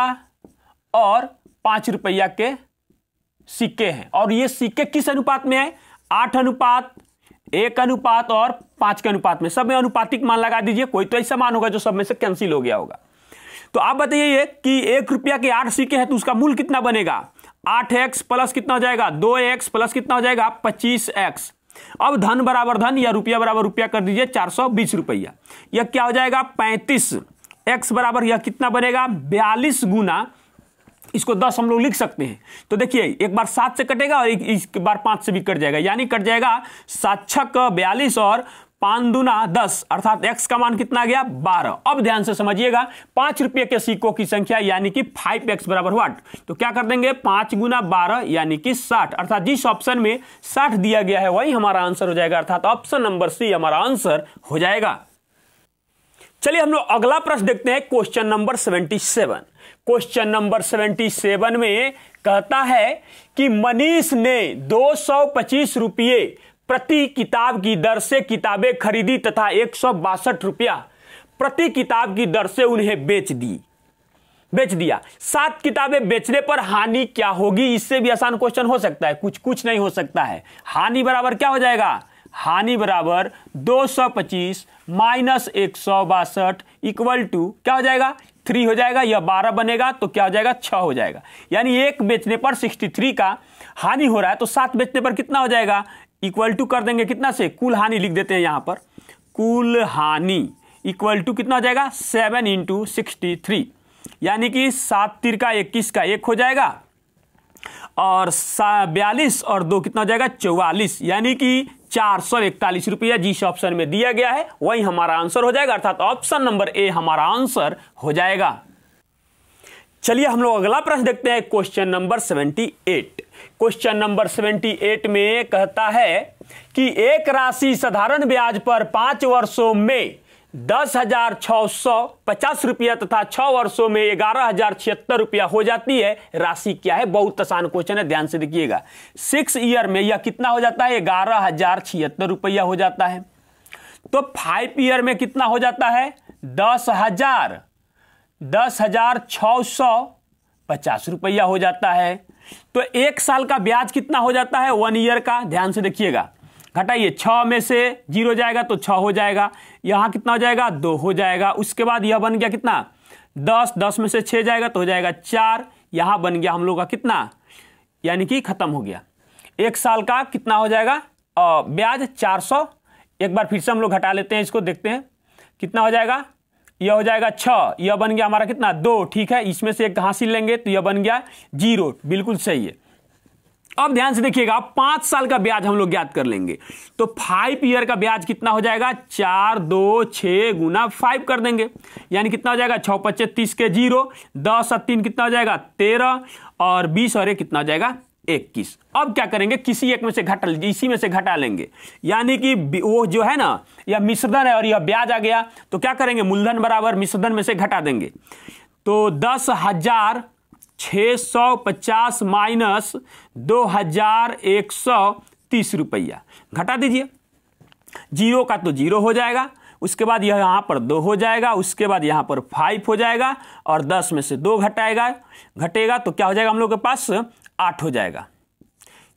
और पांच रुपया के सिक्के हैं और ये सिक्के किस अनुपात में है आठ अनुपात एक अनुपात और पांच के अनुपात में सब में अनुपातिक मान लगा दीजिए कोई तो ऐसा मान होगा जो सब में से कैंसिल हो गया होगा तो आप बताइए कि एक रुपया के आठ सिक्के हैं तो उसका मूल कितना बनेगा आठ एक्स प्लस कितना हो जाएगा दो एक्स प्लस कितना हो जाएगा पच्चीस एक्स अब धन बराबर धन या रुपया बराबर रुपया कर दीजिए चार सौ बीस रुपया यह क्या हो जाएगा पैंतीस एक्स बराबर यह कितना बनेगा बयालीस गुना इसको दस हम लोग लिख सकते हैं तो देखिए एक बार सात से कटेगा और एक बार पांच से भी कट जाएगा यानी कट जाएगा सात छक बयालीस और पांच दुना दस अर्थात एक्स का मान कितना गया बारह अब ध्यान से समझिएगा पांच रुपये के सिक्कों की संख्या यानी कि फाइव एक्स बराबर वाट तो क्या कर देंगे पांच गुना बारह यानी कि साठ अर्थात जिस ऑप्शन में साठ दिया गया है वही हमारा आंसर हो जाएगा अर्थात ऑप्शन नंबर सी हमारा आंसर हो जाएगा चलिए हम लोग अगला प्रश्न देखते हैं question number seventy seven question number 77 में कहता है कि मनीष ने दो सौ पच्चीस रुपये प्रति किताब की दर से किताबें खरीदी तथा एक सौ बासठ रुपया प्रति किताब की दर से उन्हें बेच दी बेच दिया सात किताबें बेचने पर हानि क्या होगी इससे भी आसान क्वेश्चन हो सकता है कुछ कुछ नहीं हो सकता है हानि बराबर क्या हो जाएगा हानि बराबर 225 माइनस एक सौ बासठ इक्वल टू क्या हो जाएगा थ्री हो जाएगा या बारह बनेगा तो क्या हो जाएगा छह हो जाएगा यानी एक बेचने पर सिक्सटी थ्री का हानि हो रहा है तो सात बेचने पर कितना हो जाएगा इक्वल टू कर देंगे कितना से कुल हानि लिख देते हैं यहाँ पर कुल हानि इक्वल टू कितना हो जाएगा सेवन इंटू सिक्सटी थ्री यानी कि सात तीर का इक्कीस का एक हो जाएगा और बयालीस और दो कितना हो जाएगा चौवालीस यानी कि चार सौ इकतालीस रुपया जिस ऑप्शन में दिया गया है वही हमारा आंसर हो जाएगा अर्थात ऑप्शन नंबर ए हमारा आंसर हो जाएगा चलिए हम लोग अगला प्रश्न देखते हैं question number seventy eight question number seventy eight में कहता है कि एक राशि साधारण ब्याज पर पांच वर्षों में दस हजार छः सौ पचास रुपया तथा छः वर्षों में ग्यारह हजार छिहत्तर रुपया हो जाती है राशि क्या है बहुत आसान क्वेश्चन है ध्यान से देखिएगा सिक्स ईयर में यह कितना हो जाता है ग्यारह हजार छिहत्तर रुपया हो जाता है तो फाइव ईयर में कितना हो जाता है दस हजार दस हजार छः सौ पचास रुपया हो जाता है तो एक साल का ब्याज कितना हो जाता है वन ईयर का ध्यान से देखिएगा घटाइए छः में से जीरो जाएगा तो छः हो जाएगा यहाँ कितना हो जाएगा दो हो जाएगा उसके बाद यह बन गया कितना दस दस में से छः जाएगा तो हो जाएगा चार यहाँ बन गया हम लोग का कितना यानी कि खत्म हो गया एक साल का कितना हो जाएगा और ब्याज चार सौ एक बार फिर से हम लोग घटा लेते हैं इसको देखते हैं कितना हो जाएगा यह हो जाएगा छः यह बन गया हमारा कितना दो ठीक है इसमें से एक हासिल लेंगे तो यह बन गया जीरो बिल्कुल सही है अब ध्यान से देखिएगा पांच साल का ब्याज हम लोग ज्ञात कर लेंगे तो फाइव ईयर का ब्याज कितना हो जाएगा चार दो छ गुना फाइव कर देंगे यानी कितना हो जाएगा छ पच्चे तीस के जीरो दस और तीन कितना हो जाएगा तेरह और बीस और एक कितना हो जाएगा इक्कीस अब क्या करेंगे किसी एक में से घटा इसी में से घटा लेंगे यानी कि वो जो है ना यह मिश्रधन है और यह ब्याज आ गया तो क्या करेंगे मूलधन बराबर मिश्रधन में से घटा देंगे तो दस हजार 650 सौ पचास माइनस दो हजार एक सौ तीस रुपया घटा दीजिए जीरो का तो जीरो हो जाएगा उसके बाद यह यहाँ पर दो हो जाएगा उसके बाद यहाँ पर फाइव हो जाएगा और दस में से दो घटाएगा घटेगा तो क्या हो जाएगा हम लोग के पास आठ हो जाएगा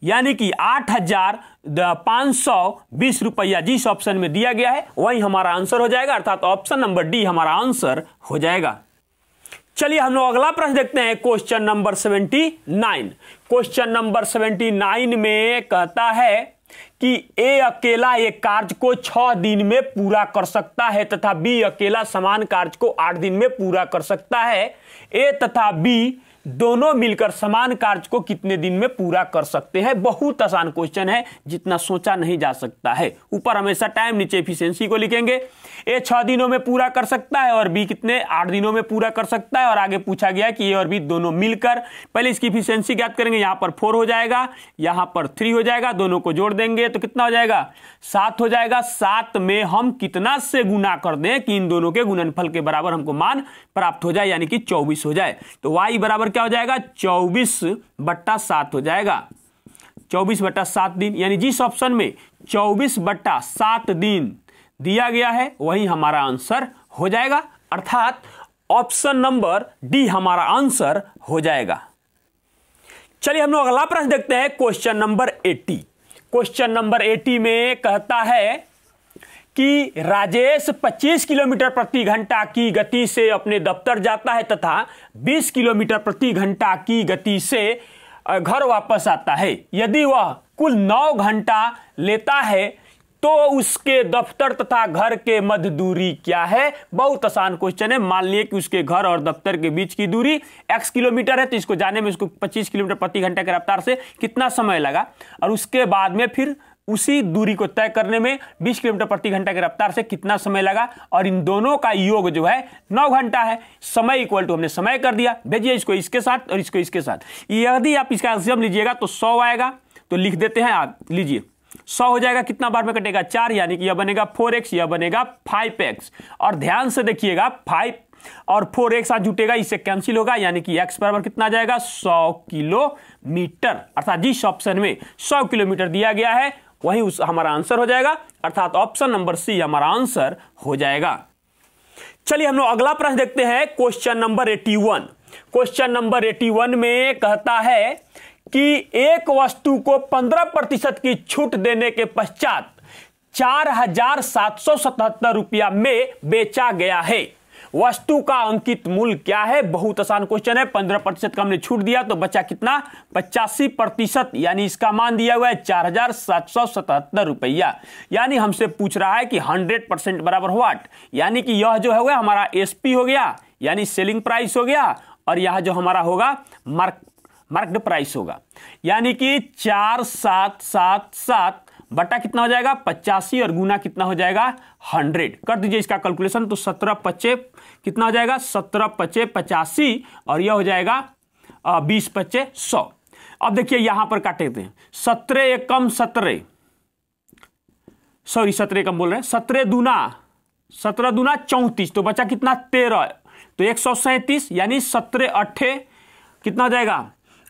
यानी कि आठ हजार पाँच सौ बीस रुपया जिस ऑप्शन में दिया गया है वही हमारा आंसर हो जाएगा अर्थात ऑप्शन नंबर डी हमारा आंसर हो जाएगा चलिए हम लोग अगला प्रश्न देखते हैं question number seventy nine question number seventy nine में कहता है कि ए अकेला एक कार्य को छह दिन में पूरा कर सकता है तथा बी अकेला समान कार्य को आठ दिन में पूरा कर सकता है ए तथा बी दोनों मिलकर समान कार्य को कितने दिन में पूरा कर सकते हैं बहुत आसान क्वेश्चन है जितना सोचा नहीं जा सकता है ऊपर हमेशा टाइम नीचे एफिशिएंसी को लिखेंगे ए छह दिनों में पूरा कर सकता है और बी कितने आठ दिनों में पूरा कर सकता है और आगे पूछा गया कि ए और बी दोनों मिलकर पहले इसकी इफिशियंसी ज्ञात करेंगे यहां पर फोर हो जाएगा यहां पर थ्री हो जाएगा दोनों को जोड़ देंगे तो कितना हो जाएगा सात हो जाएगा सात में हम कितना से गुना कर दें कि इन दोनों के गुणनफल के बराबर हमको मान प्राप्त हो जाए यानी कि चौबीस हो जाए तो वाई बराबर क्या हो जाएगा चौबीस बट्टा सात हो जाएगा चौबीस बट्टा सात दिन यानी जिस ऑप्शन में चौबीस बट्टा सात दिन दिया गया है वही हमारा आंसर हो जाएगा अर्थात ऑप्शन नंबर डी हमारा आंसर हो जाएगा चलिए हम लोग अगला प्रश्न देखते हैं question number eighty question number eighty में कहता है कि राजेश 25 किलोमीटर प्रति घंटा की गति से अपने दफ्तर जाता है तथा 20 किलोमीटर प्रति घंटा की गति से घर वापस आता है यदि वह कुल 9 घंटा लेता है तो उसके दफ्तर तथा घर के मध्य दूरी क्या है बहुत आसान क्वेश्चन है मान लिए कि उसके घर और दफ्तर के बीच की दूरी x किलोमीटर है तो इसको जाने में उसको 25 किलोमीटर प्रति घंटे की रफ्तार से कितना समय लगा और उसके बाद में फिर उसी दूरी को तय करने में 20 किलोमीटर प्रति घंटा की रफ्तार से कितना समय लगा और इन दोनों का योग जो है 9 घंटा है समय इक्वल टू हमने समय कर दिया भेजिए इसको इसके साथ और इसको इसके साथ यदि आप इसका एल्सियम लीजिएगा तो सौ आएगा तो लिख देते हैं आप लीजिए 100 हो जाएगा कितना बार में कटेगा चार यानी कि यह या बनेगा फोर एक्स यह बनेगा फाइव एक्स और ध्यान से देखिएगा फाइव और फोर एक साथ जुटेगा इससे कैंसिल होगा यानी कि एक्स बराबर कितना जाएगा सौ किलोमीटर अर्थात जिस ऑप्शन में सौ किलोमीटर दिया गया है वही उस हमारा आंसर हो जाएगा अर्थात ऑप्शन नंबर सी हमारा आंसर हो जाएगा चलिए हम लोग अगला प्रश्न देखते हैं question number eighty one question number eighty one में कहता है कि एक वस्तु को पंद्रह प्रतिशत की छूट देने के पश्चात चार हजार सात सौ सतहत्तर रुपया में बेचा गया है वस्तु का अंकित मूल्य क्या है बहुत आसान क्वेश्चन है पंद्रह प्रतिशत का हमने छूट दिया तो बचा कितना पचासी प्रतिशत यानी इसका मान दिया हुआ है चार हजार सात सौ सतहत्तर रुपया यानी हमसे पूछ रहा है कि हंड्रेड परसेंट बराबर वाट यानी कि यह जो है वह हमारा एसपी हो गया यानी सेलिंग प्राइस हो गया और यह जो हमारा होगा मार्क मार्क्ड प्राइस होगा यानी कि चार सात सात सात बटा कितना हो जाएगा पचासी और गुना कितना हो जाएगा हंड्रेड कर दीजिए इसका कैलकुलेशन तो सत्रह पच्चीस कितना हो जाएगा सत्रह पचे पचासी और यह हो जाएगा बीस पचे सौ अब देखिए यहां पर काटे थे सत्रह एकम सत्रह सॉरी सत्रह कम बोल रहे हैं सत्रह दूना सत्रह दूना चौंतीस तो बचा कितना तेरह तो एक सौ सैंतीस यानी सत्रह अट्ठे कितना हो जाएगा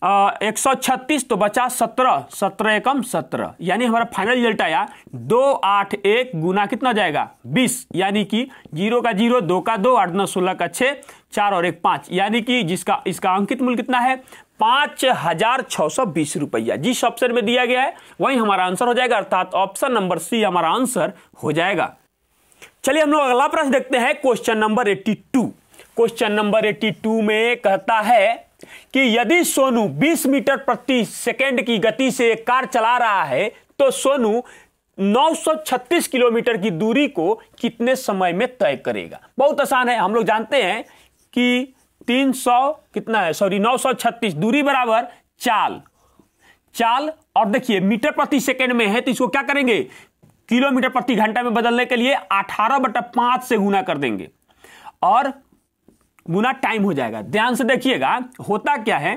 एक सौ छत्तीस तो बचा सत्रह सत्रह एकम सत्रह यानी हमारा फाइनल रिजल्ट आया दो आठ एक गुना कितना जाएगा बीस यानी कि जीरो का जीरो दो का दो आठ नौ सोलह का छः चार और एक पाँच यानी कि जिसका इसका अंकित मूल्य कितना है पाँच हजार छः सौ बीस रुपया जिस ऑप्शन में दिया गया है वही हमारा आंसर हो जाएगा अर्थात ऑप्शन नंबर सी हमारा आंसर हो जाएगा चलिए हम लोग अगला प्रश्न देखते हैं question number eighty two question number eighty two में कहता है कि यदि सोनू 20 मीटर प्रति सेकेंड की गति से एक कार चला रहा है तो सोनू 936 किलोमीटर की दूरी को कितने समय में तय करेगा बहुत आसान है हम लोग जानते हैं कि 300 कितना है सॉरी 936 दूरी बराबर चाल चाल और देखिए मीटर प्रति सेकेंड में है तो इसको क्या करेंगे किलोमीटर प्रति घंटा में बदलने के लिए 18 बटा पांच से गुना कर देंगे और गुना टाइम हो जाएगा ध्यान से देखिएगा होता क्या है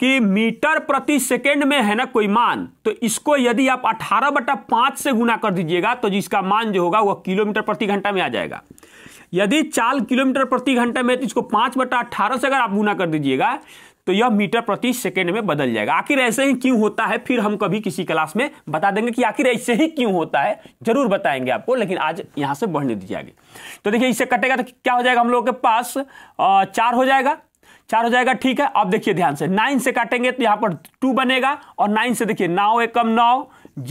कि मीटर प्रति सेकेंड में है ना कोई मान तो इसको यदि आप 18 बटा पांच से गुना कर दीजिएगा तो जिसका मान जो होगा वह किलोमीटर प्रति घंटा में आ जाएगा यदि चाल किलोमीटर प्रति घंटा में तो इसको पांच बटा अट्ठारह से अगर आप गुना कर दीजिएगा तो यह मीटर प्रति सेकेंड में बदल जाएगा आखिर ऐसे ही क्यों होता है फिर हम कभी किसी क्लास में बता देंगे कि आखिर ऐसे ही क्यों होता है जरूर बताएंगे आपको लेकिन आज यहां से बढ़ने दी जाएगी तो देखिए इससे कटेगा तो क्या हो जाएगा हम लोगों के पास चार हो जाएगा चार हो जाएगा ठीक है अब देखिए ध्यान से नाइन से काटेंगे तो यहां पर टू बनेगा और नाइन से देखिए नौ एकम नौ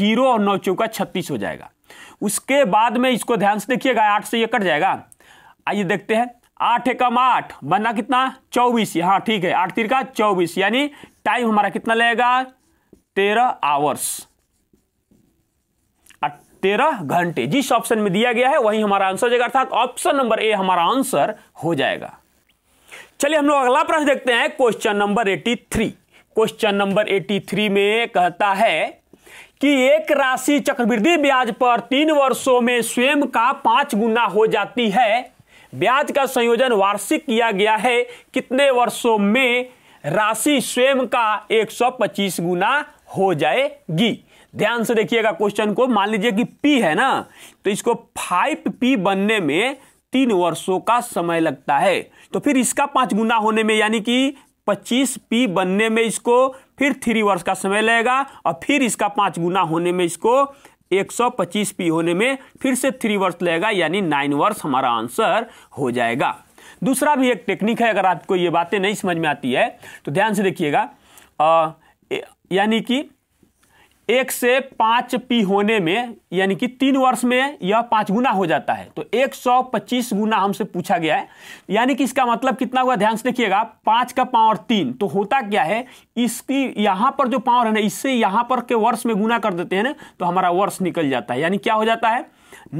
जीरो और नौ चौका छत्तीस हो जाएगा उसके बाद में इसको ध्यान से देखिएगा आठ से ये कट जाएगा आइए देखते हैं आठ एकम आठ बनना कितना चौबीस हाँ ठीक है आठ तीर का चौबीस यानी टाइम हमारा कितना लगेगा तेरह आवर्स तेरह घंटे जिस ऑप्शन में दिया गया है वही हमारा आंसर हो जाएगा अर्थात ऑप्शन नंबर ए हमारा आंसर हो जाएगा चलिए हम लोग अगला प्रश्न देखते हैं question number eighty three question number eighty three में कहता है कि एक राशि चक्रवृद्धि ब्याज पर तीन वर्षों में स्वयं का पांच गुना हो जाती है ब्याज का संयोजन वार्षिक किया गया है कितने वर्षों में राशि स्वयं का 125 गुना हो जाएगी ध्यान से देखिएगा क्वेश्चन को मान लीजिए कि पी है ना तो इसको फाइव पी बनने में तीन वर्षों का समय लगता है तो फिर इसका पांच गुना होने में यानी कि पच्चीस पी बनने में इसको फिर थ्री वर्ष का समय लगेगा और फिर इसका पांच गुना होने में इसको 125 पी होने में फिर से थ्री वर्ष लगेगा यानी नाइन वर्ष हमारा आंसर हो जाएगा दूसरा भी एक टेक्निक है अगर आपको ये बातें नहीं समझ में आती है तो ध्यान से देखिएगा यानी कि एक से पाँच पी होने में यानी कि तीन वर्ष में यह पाँच गुना हो जाता है तो एक सौ पच्चीस गुना हमसे पूछा गया है यानी कि इसका मतलब कितना हुआ ध्यान से देखिएगा पाँच का पावर तीन तो होता क्या है इसकी यहाँ पर जो पावर है ना इससे यहाँ पर के वर्ष में गुना कर देते हैं ना तो हमारा वर्ष निकल जाता है यानी क्या हो जाता है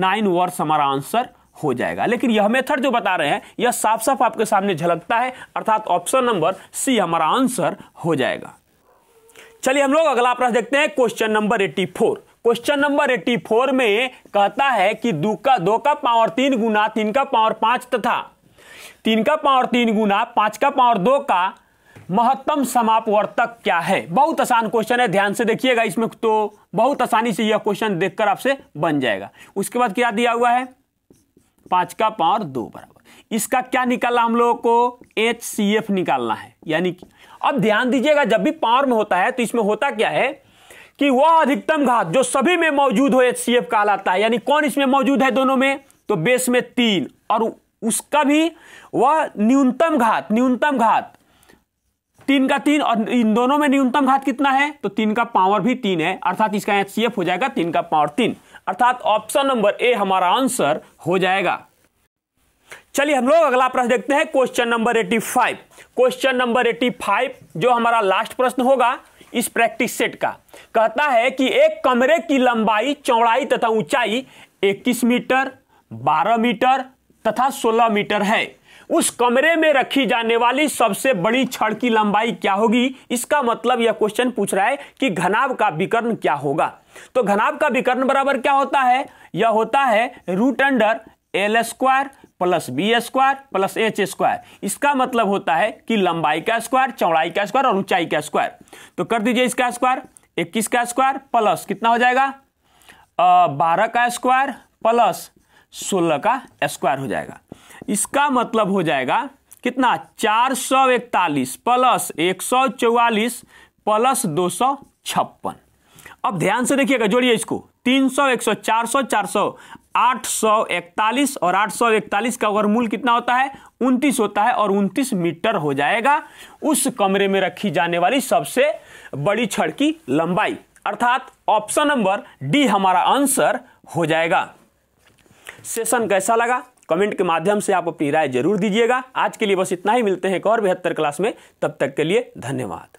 नाइन वर्ष हमारा आंसर हो जाएगा लेकिन यह मेथड जो बता रहे हैं यह साफ साफ आपके सामने झलकता है अर्थात ऑप्शन नंबर सी हमारा आंसर हो जाएगा चलिए हम लोग अगला प्रश्न देखते हैं question number eighty four question number eighty four में कहता है कि दो का दो का पावर तीन गुना तीन का पावर पांच तथा तीन का पावर तीन गुना पांच का पावर दो का महत्तम समापवर्तक क्या है बहुत आसान क्वेश्चन है ध्यान से देखिएगा इसमें तो बहुत आसानी से यह क्वेश्चन देखकर आपसे बन जाएगा उसके बाद क्या दिया हुआ है पांच का पावर दो बराबर इसका क्या निकालना हम लोगों को एच सी एफ निकालना है यानी कि अब ध्यान दीजिएगा जब भी पावर में होता है तो इसमें होता क्या है कि वह अधिकतम घात जो सभी में मौजूद हो एच सी एफ कहलाता है यानी कौन इसमें मौजूद है दोनों में तो बेस में तीन और उसका भी वह न्यूनतम घात न्यूनतम घात तीन का तीन और इन दोनों में न्यूनतम घात कितना है तो तीन का पावर भी तीन है अर्थात इसका एच हो जाएगा तीन का पावर तीन अर्थात ऑप्शन नंबर ए हमारा आंसर हो जाएगा चलिए हम लोग अगला प्रश्न देखते हैं क्वेश्चन नंबर 85 क्वेश्चन नंबर 85 जो हमारा लास्ट प्रश्न होगा इस प्रैक्टिस सेट का कहता है कि एक कमरे की लंबाई चौड़ाई तथा ऊंचाई 21 मीटर 12 मीटर तथा 16 मीटर है उस कमरे में रखी जाने वाली सबसे बड़ी छड़ की लंबाई क्या होगी इसका मतलब यह क्वेश्चन पूछ रहा है कि घनाभ का विकर्ण क्या होगा तो घनाभ का विकर्ण बराबर क्या होता है यह होता है root under L square plus B square plus H square इसका मतलब होता है कि लंबाई का स्क्वायर चौड़ाई का स्क्वायर और ऊंचाई का स्क्वायर तो कर दीजिए इसका स्क्वायर इक्कीस का स्क्वायर प्लस कितना हो जाएगा बारह का स्क्वायर प्लस सोलह का स्क्वायर हो जाएगा इसका मतलब हो जाएगा कितना चार सौ इकतालीस प्लस एक सौ चौवालीस प्लस दो सौ छप्पन अब ध्यान से देखिएगा जोड़िए इसको तीन सौ एक सौ चार सौ चार सौ 841 और 841 का वर्गमूल कितना होता है 29 होता है और 29 मीटर हो जाएगा उस कमरे में रखी जाने वाली सबसे बड़ी छड़ की लंबाई अर्थात ऑप्शन नंबर डी हमारा आंसर हो जाएगा सेशन कैसा लगा कमेंट के माध्यम से आप अपनी राय जरूर दीजिएगा आज के लिए बस इतना ही मिलते हैं एक और बेहतर क्लास में तब तक के लिए धन्यवाद